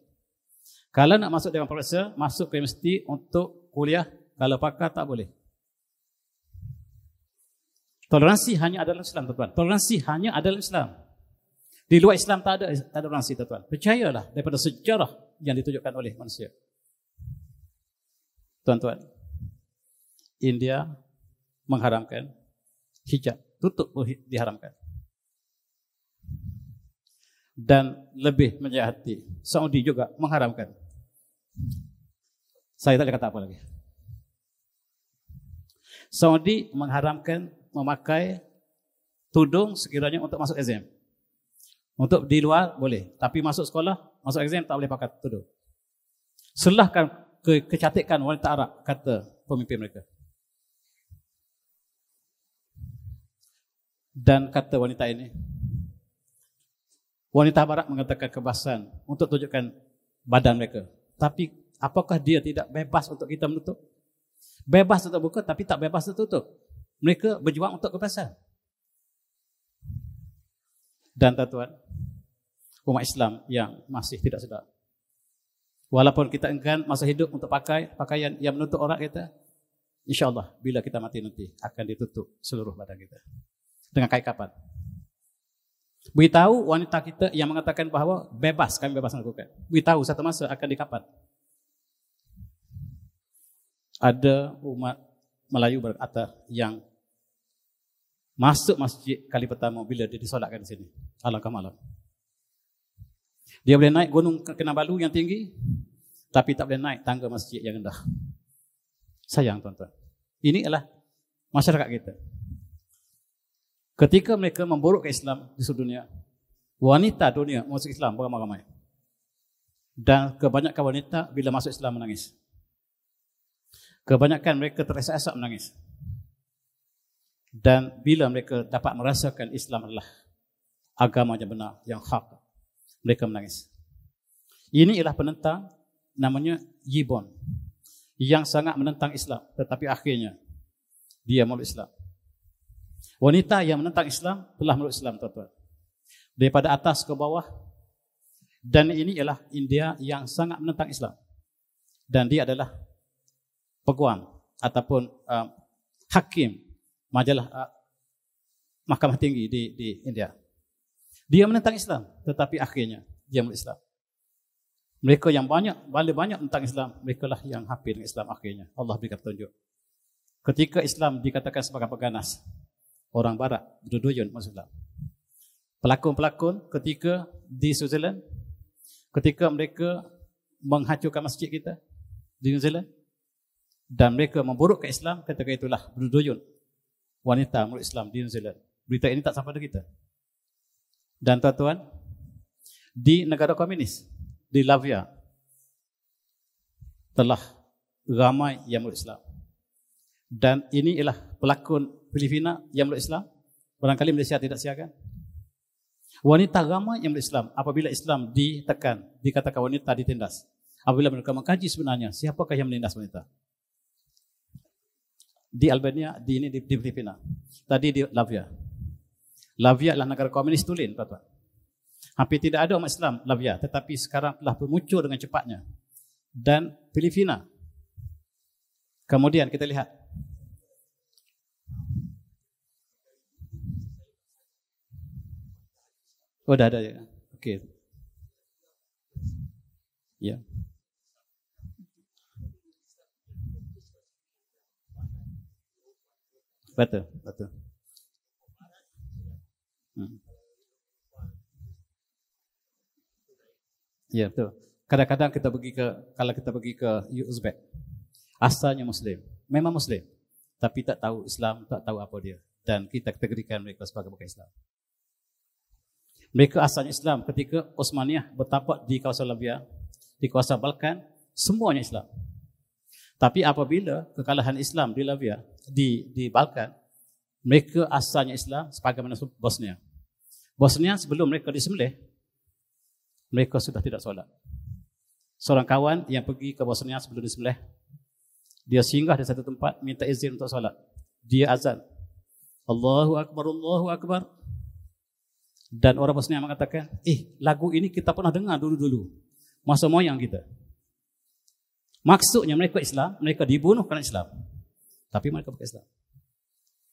Kalau nak masuk dengan profesor, masuk ke universiti untuk kuliah. Kalau pakar, tak boleh. Toleransi hanya ada dalam Islam, tuan-tuan. Toleransi hanya ada dalam Islam. Di luar Islam tak ada tak ada toleransi, tuan-tuan. Percayalah daripada sejarah yang ditunjukkan oleh manusia. Tuan-tuan, India mengharamkan hijab. Tutup diharamkan. Dan lebih menjahati, Saudi juga mengharamkan. Saya tak ada kata apa lagi. Saudi mengharamkan memakai tudung sekiranya untuk masuk exam. Untuk di luar boleh, tapi masuk sekolah, masuk exam tak boleh pakai tudung. Selahkan ke kecantikan wanita Arab kata pemimpin mereka. Dan kata wanita ini, wanita Barat mengatakan kebasan untuk tunjukkan badan mereka. Tapi apakah dia tidak bebas untuk kita menutup? Bebas untuk buka tapi tak bebas untuk tutup. Mereka berjuang untuk kebebasan. Dan tuan-tuan, umat Islam yang masih tidak sedar. Walaupun kita enggan masa hidup untuk pakai pakaian yang menutup orang kita, insyaAllah bila kita mati nanti akan ditutup seluruh badan kita. Dengan kain kapan? beritahu wanita kita yang mengatakan bahawa bebas, kami bebas melakukan. Beritahu satu masa akan dikapat. Ada umat Melayu berkata yang masuk masjid kali pertama bila dia disolatkan di sini. Alangkah malam. Dia boleh naik gunung Kinabalu yang tinggi tapi tak boleh naik tangga masjid yang rendah. Sayang tuan-tuan. Ini adalah masyarakat kita. Ketika mereka memburukkan Islam di seluruh dunia, wanita dunia masuk Islam beramai-ramai. Dan kebanyakan wanita bila masuk Islam menangis. Kebanyakan mereka terasa-asa menangis. Dan bila mereka dapat merasakan Islam adalah agama yang benar, yang hak, mereka menangis. Ini ialah penentang namanya Yibon yang sangat menentang Islam tetapi akhirnya dia mulut Islam. Wanita yang menentang Islam telah meluk Islam tuan-tuan. Daripada atas ke bawah. Dan ini ialah India yang sangat menentang Islam. Dan dia adalah peguam ataupun um, hakim majalah uh, mahkamah tinggi di di India. Dia menentang Islam tetapi akhirnya dia meluk Islam. Mereka yang banyak banyak banyak tentang Islam, mereka lah yang hampir dengan Islam akhirnya. Allah berikan tunjuk. Ketika Islam dikatakan sebagai peganas, orang barat berduyun masuk lah. Pelakon-pelakon ketika di Switzerland ketika mereka menghancurkan masjid kita di New Zealand dan mereka memburukkan Islam ketika itulah berduyun wanita menurut Islam di New Zealand. Berita ini tak sampai dekat kita. Dan tuan-tuan, di negara komunis, di Latvia, telah ramai yang menurut Islam. Dan ini ialah pelakon Filipina yang meluk Islam? Barangkali Malaysia tidak siarkan. Wanita ramai yang meluk Islam apabila Islam ditekan, dikatakan wanita ditindas. Apabila mereka mengkaji sebenarnya, siapakah yang menindas wanita? Di Albania, di ini di, Filipina. Tadi di Latvia. Latvia adalah negara komunis tulen, tuan Hampir tidak ada umat Islam Latvia, tetapi sekarang telah bermuncul dengan cepatnya. Dan Filipina. Kemudian kita lihat Oh dah ada ya. Okey. Ya. Betul, betul. Hmm. Ya, betul. Kadang-kadang kita pergi ke kalau kita pergi ke Uzbek. Asalnya Muslim. Memang Muslim. Tapi tak tahu Islam, tak tahu apa dia. Dan kita kategorikan mereka sebagai bukan Islam. Mereka asalnya Islam ketika Osmaniyah bertapak di kawasan Libya, di kawasan Balkan, semuanya Islam. Tapi apabila kekalahan Islam di Libya, di di Balkan, mereka asalnya Islam sebagaimana Bosnia. Bosnia sebelum mereka disembelih, mereka sudah tidak solat. Seorang kawan yang pergi ke Bosnia sebelum disembelih, dia singgah di satu tempat minta izin untuk solat. Dia azan. Allahu Akbar, Allahu Akbar, dan orang Bosnia mengatakan, eh lagu ini kita pernah dengar dulu-dulu. Masa moyang kita. Maksudnya mereka Islam, mereka dibunuh kerana Islam. Tapi mereka bukan Islam.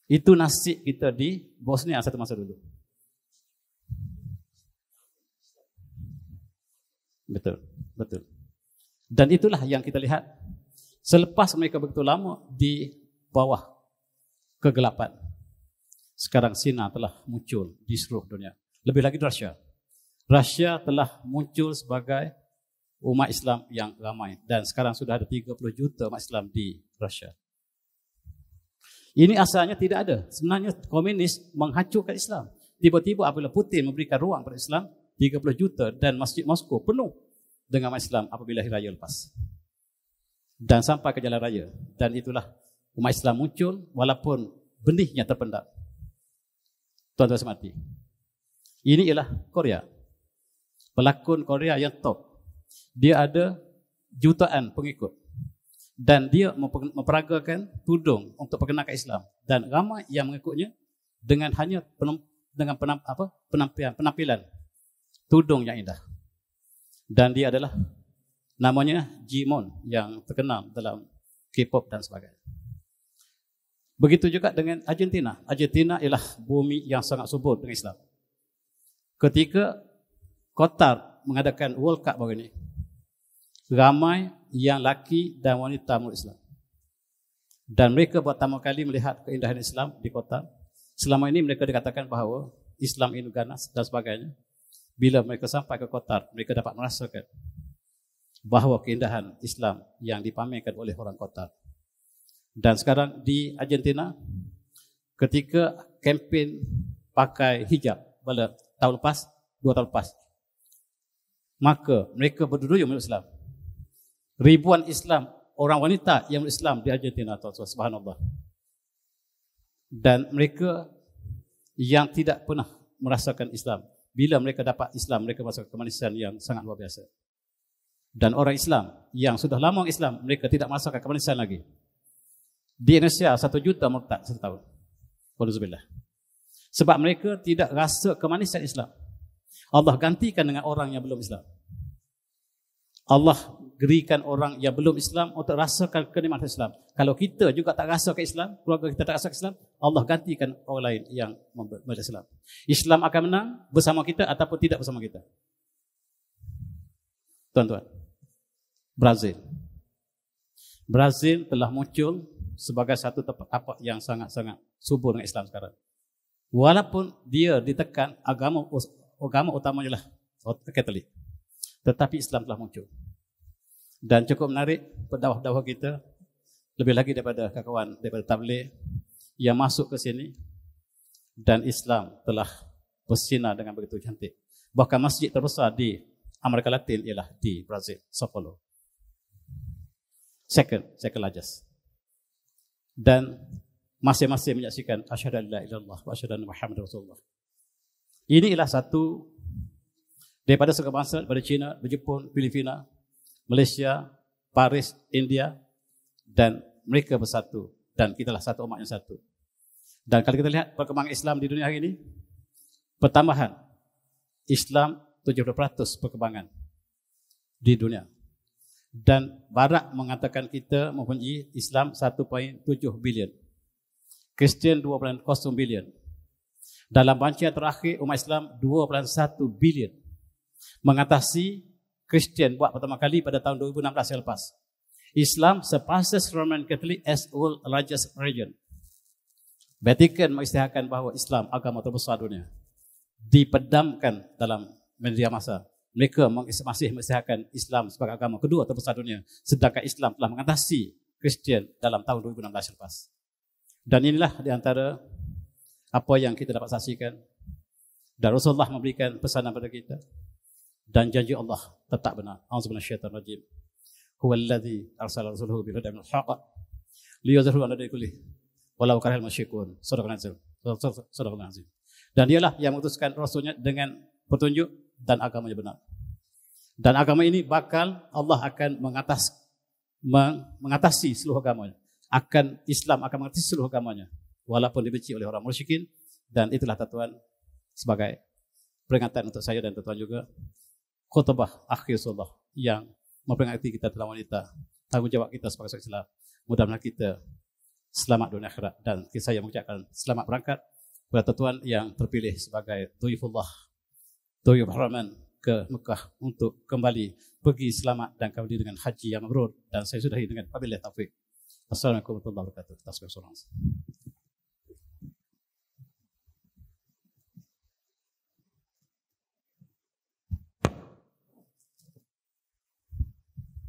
Itu nasib kita di Bosnia satu masa dulu. Betul. Betul. Dan itulah yang kita lihat. Selepas mereka begitu lama di bawah kegelapan. Sekarang Sina telah muncul di seluruh dunia. Lebih lagi Rusia. Rusia telah muncul sebagai umat Islam yang ramai dan sekarang sudah ada 30 juta umat Islam di Rusia. Ini asalnya tidak ada. Sebenarnya komunis menghancurkan Islam. Tiba-tiba apabila Putin memberikan ruang pada Islam, 30 juta dan Masjid Moskow penuh dengan umat Islam apabila Hari Raya lepas. Dan sampai ke Jalan Raya. Dan itulah umat Islam muncul walaupun benihnya terpendam. Tuan-tuan semati. Ini ialah Korea. Pelakon Korea yang top. Dia ada jutaan pengikut. Dan dia memperagakan tudung untuk perkenalkan Islam. Dan ramai yang mengikutnya dengan hanya penem, dengan penam, apa, penampilan, penampilan tudung yang indah. Dan dia adalah namanya Jimon yang terkenal dalam K-pop dan sebagainya. Begitu juga dengan Argentina. Argentina ialah bumi yang sangat subur dengan Islam ketika Qatar mengadakan World Cup baru ini ramai yang laki dan wanita umat Islam dan mereka pertama kali melihat keindahan Islam di Qatar selama ini mereka dikatakan bahawa Islam ini ganas dan sebagainya bila mereka sampai ke Qatar mereka dapat merasakan bahawa keindahan Islam yang dipamerkan oleh orang Qatar dan sekarang di Argentina ketika kempen pakai hijab pada tahun lepas, dua tahun lepas. Maka mereka berdua yang Islam. Ribuan Islam, orang wanita yang Islam di Argentina Tuan-tuan Subhanallah. Dan mereka yang tidak pernah merasakan Islam. Bila mereka dapat Islam, mereka masuk kemanisan yang sangat luar biasa. Dan orang Islam yang sudah lama Islam, mereka tidak merasakan kemanisan lagi. Di Indonesia, satu juta murtad satu tahun. Sebab mereka tidak rasa kemanisan Islam. Allah gantikan dengan orang yang belum Islam. Allah gerikan orang yang belum Islam untuk rasakan kenikmatan Islam. Kalau kita juga tak rasa ke Islam, keluarga kita tak rasa ke Islam, Allah gantikan orang lain yang membaca Islam. Islam akan menang bersama kita ataupun tidak bersama kita. Tuan-tuan, Brazil. Brazil telah muncul sebagai satu tempat apa yang sangat-sangat subur dengan Islam sekarang. Walaupun dia ditekan agama agama utamanya lah Katolik. Tetapi Islam telah muncul. Dan cukup menarik pendawah pendakwah kita lebih lagi daripada kawan daripada tabligh yang masuk ke sini dan Islam telah bersinar dengan begitu cantik. Bahkan masjid terbesar di Amerika Latin ialah di Brazil, Sao Paulo. Second, second largest. Dan masing-masing menyaksikan asyhadu la ilallah wa asyhadu anna muhammadar rasulullah. Ini ialah satu daripada segala bangsa daripada China, Jepun, Filipina, Malaysia, Paris, India dan mereka bersatu dan kita lah satu umat yang satu. Dan kalau kita lihat perkembangan Islam di dunia hari ini, pertambahan Islam 70% perkembangan di dunia. Dan Barat mengatakan kita mempunyai Islam 1.7 bilion. Kristian 2.0 bilion. Dalam bancian terakhir umat Islam 2.1 bilion. Mengatasi Kristian buat pertama kali pada tahun 2016 yang lepas. Islam sepasas Roman Catholic as all largest region. Vatican mengisytiharkan bahawa Islam agama terbesar dunia. Dipedamkan dalam media masa. Mereka masih mengisytiharkan Islam sebagai agama kedua terbesar dunia. Sedangkan Islam telah mengatasi Kristian dalam tahun 2016 lepas. Dan inilah di antara apa yang kita dapat saksikan. Dan Rasulullah memberikan pesanan kepada kita. Dan janji Allah tetap benar. Auzubillahi minasyaitonir rajim. Huwallazi arsala rasulahu bil huda minal haqq liyuzhirahu 'ala din kullih. Walau karihal musyrikun. Sadaqa nazil. Sadaqa nazil. Dan dialah yang memutuskan rasulnya dengan petunjuk dan agamanya benar. Dan agama ini bakal Allah akan mengatasi seluruh agamanya akan Islam akan mengerti seluruh agamanya walaupun dibenci oleh orang musyrikin dan itulah tatuan sebagai peringatan untuk saya dan tuan juga khutbah akhir solat yang memperingati kita tentang wanita tanggungjawab kita sebagai seorang Islam mudah-mudahan kita selamat dunia akhirat dan saya mengucapkan selamat berangkat kepada tuan yang terpilih sebagai Tuyufullah Tuyufrahman ke Mekah untuk kembali pergi selamat dan kembali dengan haji yang mabrur dan saya sudah dengan pabila taufik. asalaamu calaykum warahmatullahi wabarakatuh taas bay soo